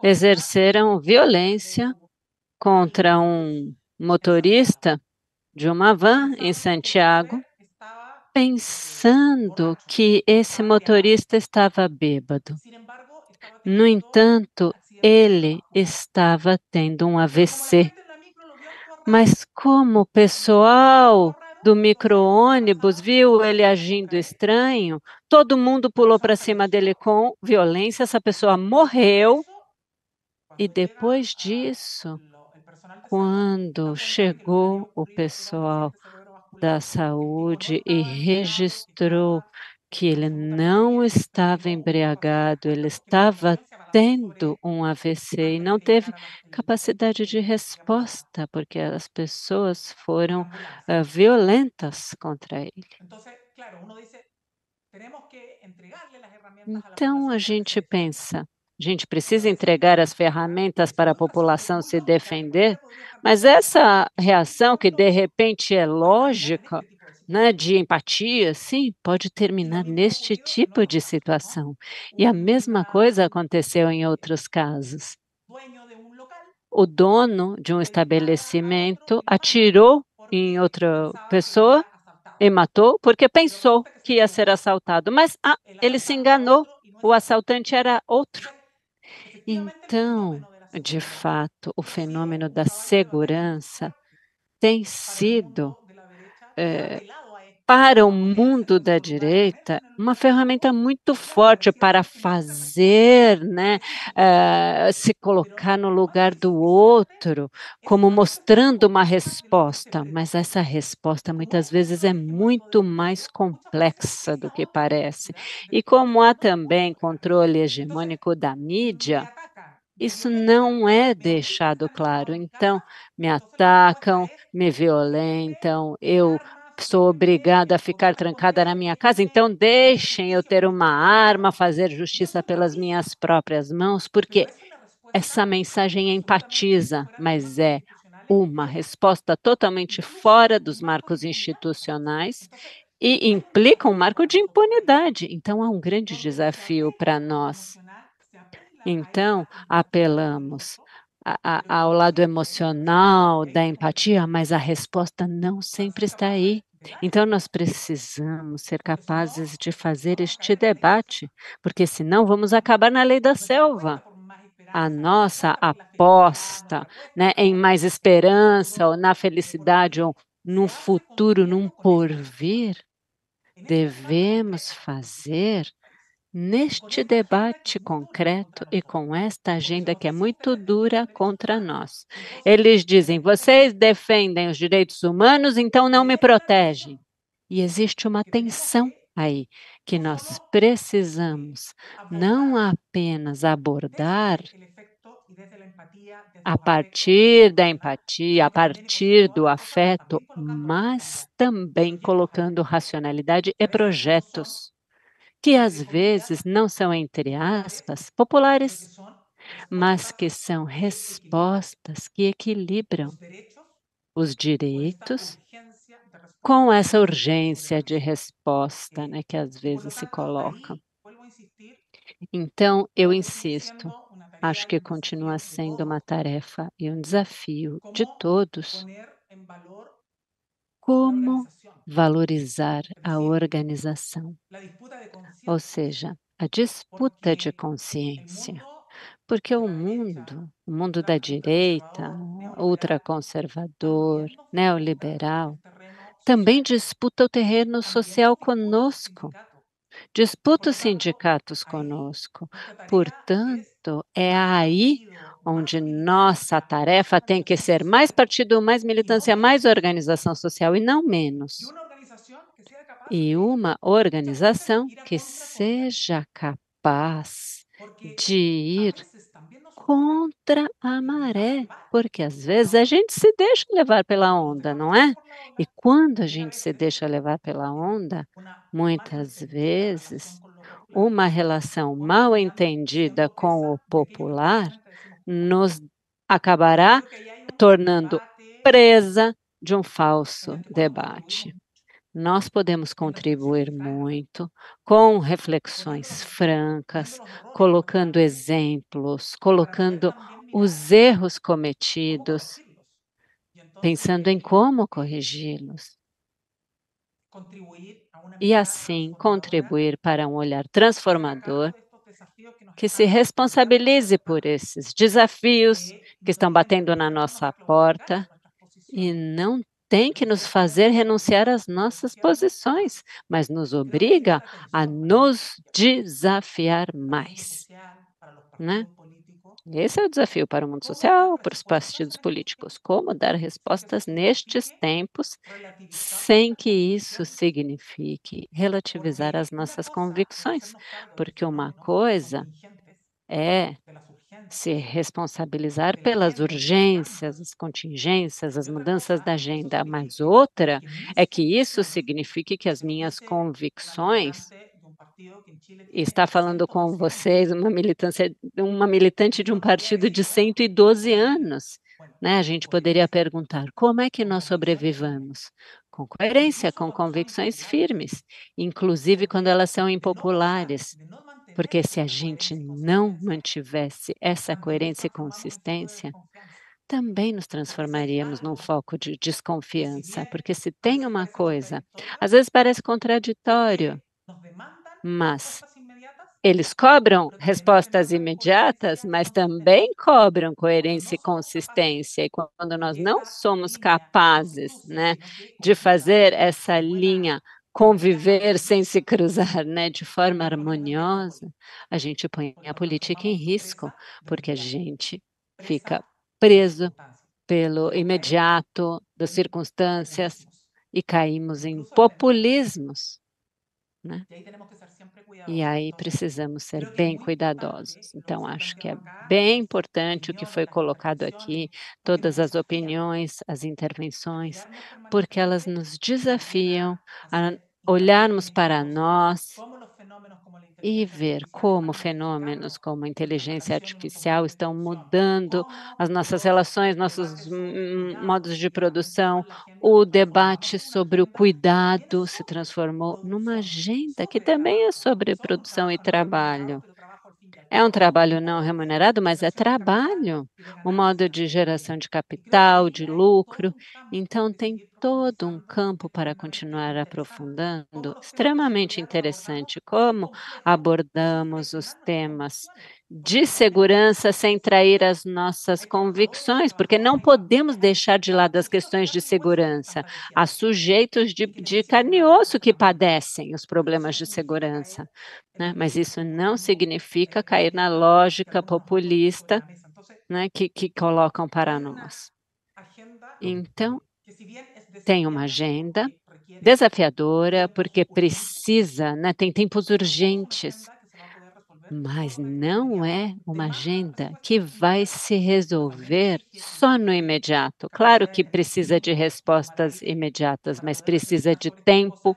exerceram violência contra um motorista de uma van em Santiago pensando que esse motorista estava bêbado. No entanto, ele estava tendo um AVC. Mas como o pessoal do micro-ônibus viu ele agindo estranho, todo mundo pulou para cima dele com violência, essa pessoa morreu. E depois disso, quando chegou o pessoal da Saúde e registrou que ele não estava embriagado, ele estava tendo um AVC e não teve capacidade de resposta, porque as pessoas foram uh, violentas contra ele. Então, a gente pensa, a gente precisa entregar as ferramentas para a população se defender, mas essa reação que de repente é lógica, né, de empatia, sim, pode terminar neste tipo de situação. E a mesma coisa aconteceu em outros casos. O dono de um estabelecimento atirou em outra pessoa e matou porque pensou que ia ser assaltado, mas ah, ele se enganou. O assaltante era outro. Então, de fato, o fenômeno da segurança tem sido é, para o mundo da direita uma ferramenta muito forte para fazer, né, uh, se colocar no lugar do outro, como mostrando uma resposta. Mas essa resposta muitas vezes é muito mais complexa do que parece. E como há também controle hegemônico da mídia, isso não é deixado claro. Então, me atacam, me violentam, eu sou obrigada a ficar trancada na minha casa, então deixem eu ter uma arma, fazer justiça pelas minhas próprias mãos, porque essa mensagem empatiza, mas é uma resposta totalmente fora dos marcos institucionais e implica um marco de impunidade. Então, há é um grande desafio para nós. Então, apelamos a, a, ao lado emocional da empatia, mas a resposta não sempre está aí. Então, nós precisamos ser capazes de fazer este debate, porque senão vamos acabar na lei da selva. A né? nossa aposta né, em mais esperança, ou na felicidade, ou no futuro, num porvir, devemos fazer neste debate concreto e com esta agenda que é muito dura contra nós. Eles dizem: vocês defendem os direitos humanos, então não me protegem. E existe uma tensão aí que nós precisamos não apenas abordar a partir da empatia, a partir do afeto, mas também colocando racionalidade e projetos que às vezes não são, entre aspas, populares, mas que são respostas que equilibram os direitos com essa urgência de resposta né, que às vezes se coloca. Então, eu insisto, acho que continua sendo uma tarefa e um desafio de todos como valorizar a organização, ou seja, a disputa de consciência. Porque o mundo, o mundo da direita, ultraconservador, neoliberal, também disputa o terreno social conosco, disputa os sindicatos conosco. Portanto, é aí onde nossa tarefa tem que ser mais partido, mais militância, mais organização social e não menos. E uma organização que seja capaz de ir contra a maré, porque às vezes a gente se deixa levar pela onda, não é? E quando a gente se deixa levar pela onda, muitas vezes uma relação mal entendida com o popular nos acabará tornando presa de um falso debate. Nós podemos contribuir muito com reflexões francas, colocando exemplos, colocando os erros cometidos, pensando em como corrigi-los. E assim contribuir para um olhar transformador que se responsabilize por esses desafios que estão batendo na nossa porta e não tem que nos fazer renunciar às nossas posições, mas nos obriga a nos desafiar mais. Né? Esse é o desafio para o mundo social, para os partidos políticos. Como dar respostas nestes tempos sem que isso signifique relativizar as nossas convicções? Porque uma coisa é se responsabilizar pelas urgências, as contingências, as mudanças da agenda, mas outra é que isso signifique que as minhas convicções está falando com vocês uma militância, uma militante de um partido de 112 anos. Né? A gente poderia perguntar como é que nós sobrevivamos? Com coerência, com convicções firmes, inclusive quando elas são impopulares. Porque se a gente não mantivesse essa coerência e consistência, também nos transformaríamos num foco de desconfiança. Porque se tem uma coisa, às vezes parece contraditório, mas eles cobram respostas imediatas, mas também cobram coerência e consistência. E quando nós não somos capazes né, de fazer essa linha conviver sem se cruzar né, de forma harmoniosa, a gente põe a política em risco, porque a gente fica preso pelo imediato das circunstâncias e caímos em populismos né? E aí precisamos ser bem cuidadosos. Então, acho que é bem importante o que foi colocado aqui, todas as opiniões, as intervenções, porque elas nos desafiam a olharmos para nós e ver como fenômenos como inteligência artificial estão mudando as nossas relações, nossos modos de produção. O debate sobre o cuidado se transformou numa agenda que também é sobre produção e trabalho. É um trabalho não remunerado, mas é trabalho, um modo de geração de capital, de lucro. Então, tem todo um campo para continuar aprofundando, extremamente interessante como abordamos os temas de segurança sem trair as nossas convicções, porque não podemos deixar de lado as questões de segurança. Há sujeitos de, de carne e osso que padecem os problemas de segurança, né? mas isso não significa cair na lógica populista né, que, que colocam para nós. Então, tem uma agenda desafiadora, porque precisa, né, tem tempos urgentes mas não é uma agenda que vai se resolver só no imediato. Claro que precisa de respostas imediatas, mas precisa de tempo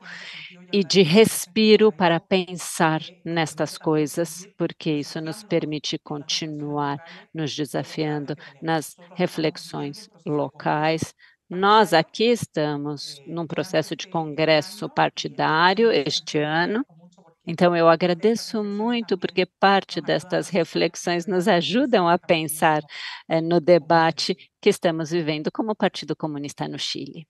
e de respiro para pensar nestas coisas, porque isso nos permite continuar nos desafiando nas reflexões locais, nós aqui estamos num processo de congresso partidário este ano, então, eu agradeço muito, porque parte destas reflexões nos ajudam a pensar eh, no debate que estamos vivendo como Partido Comunista no Chile.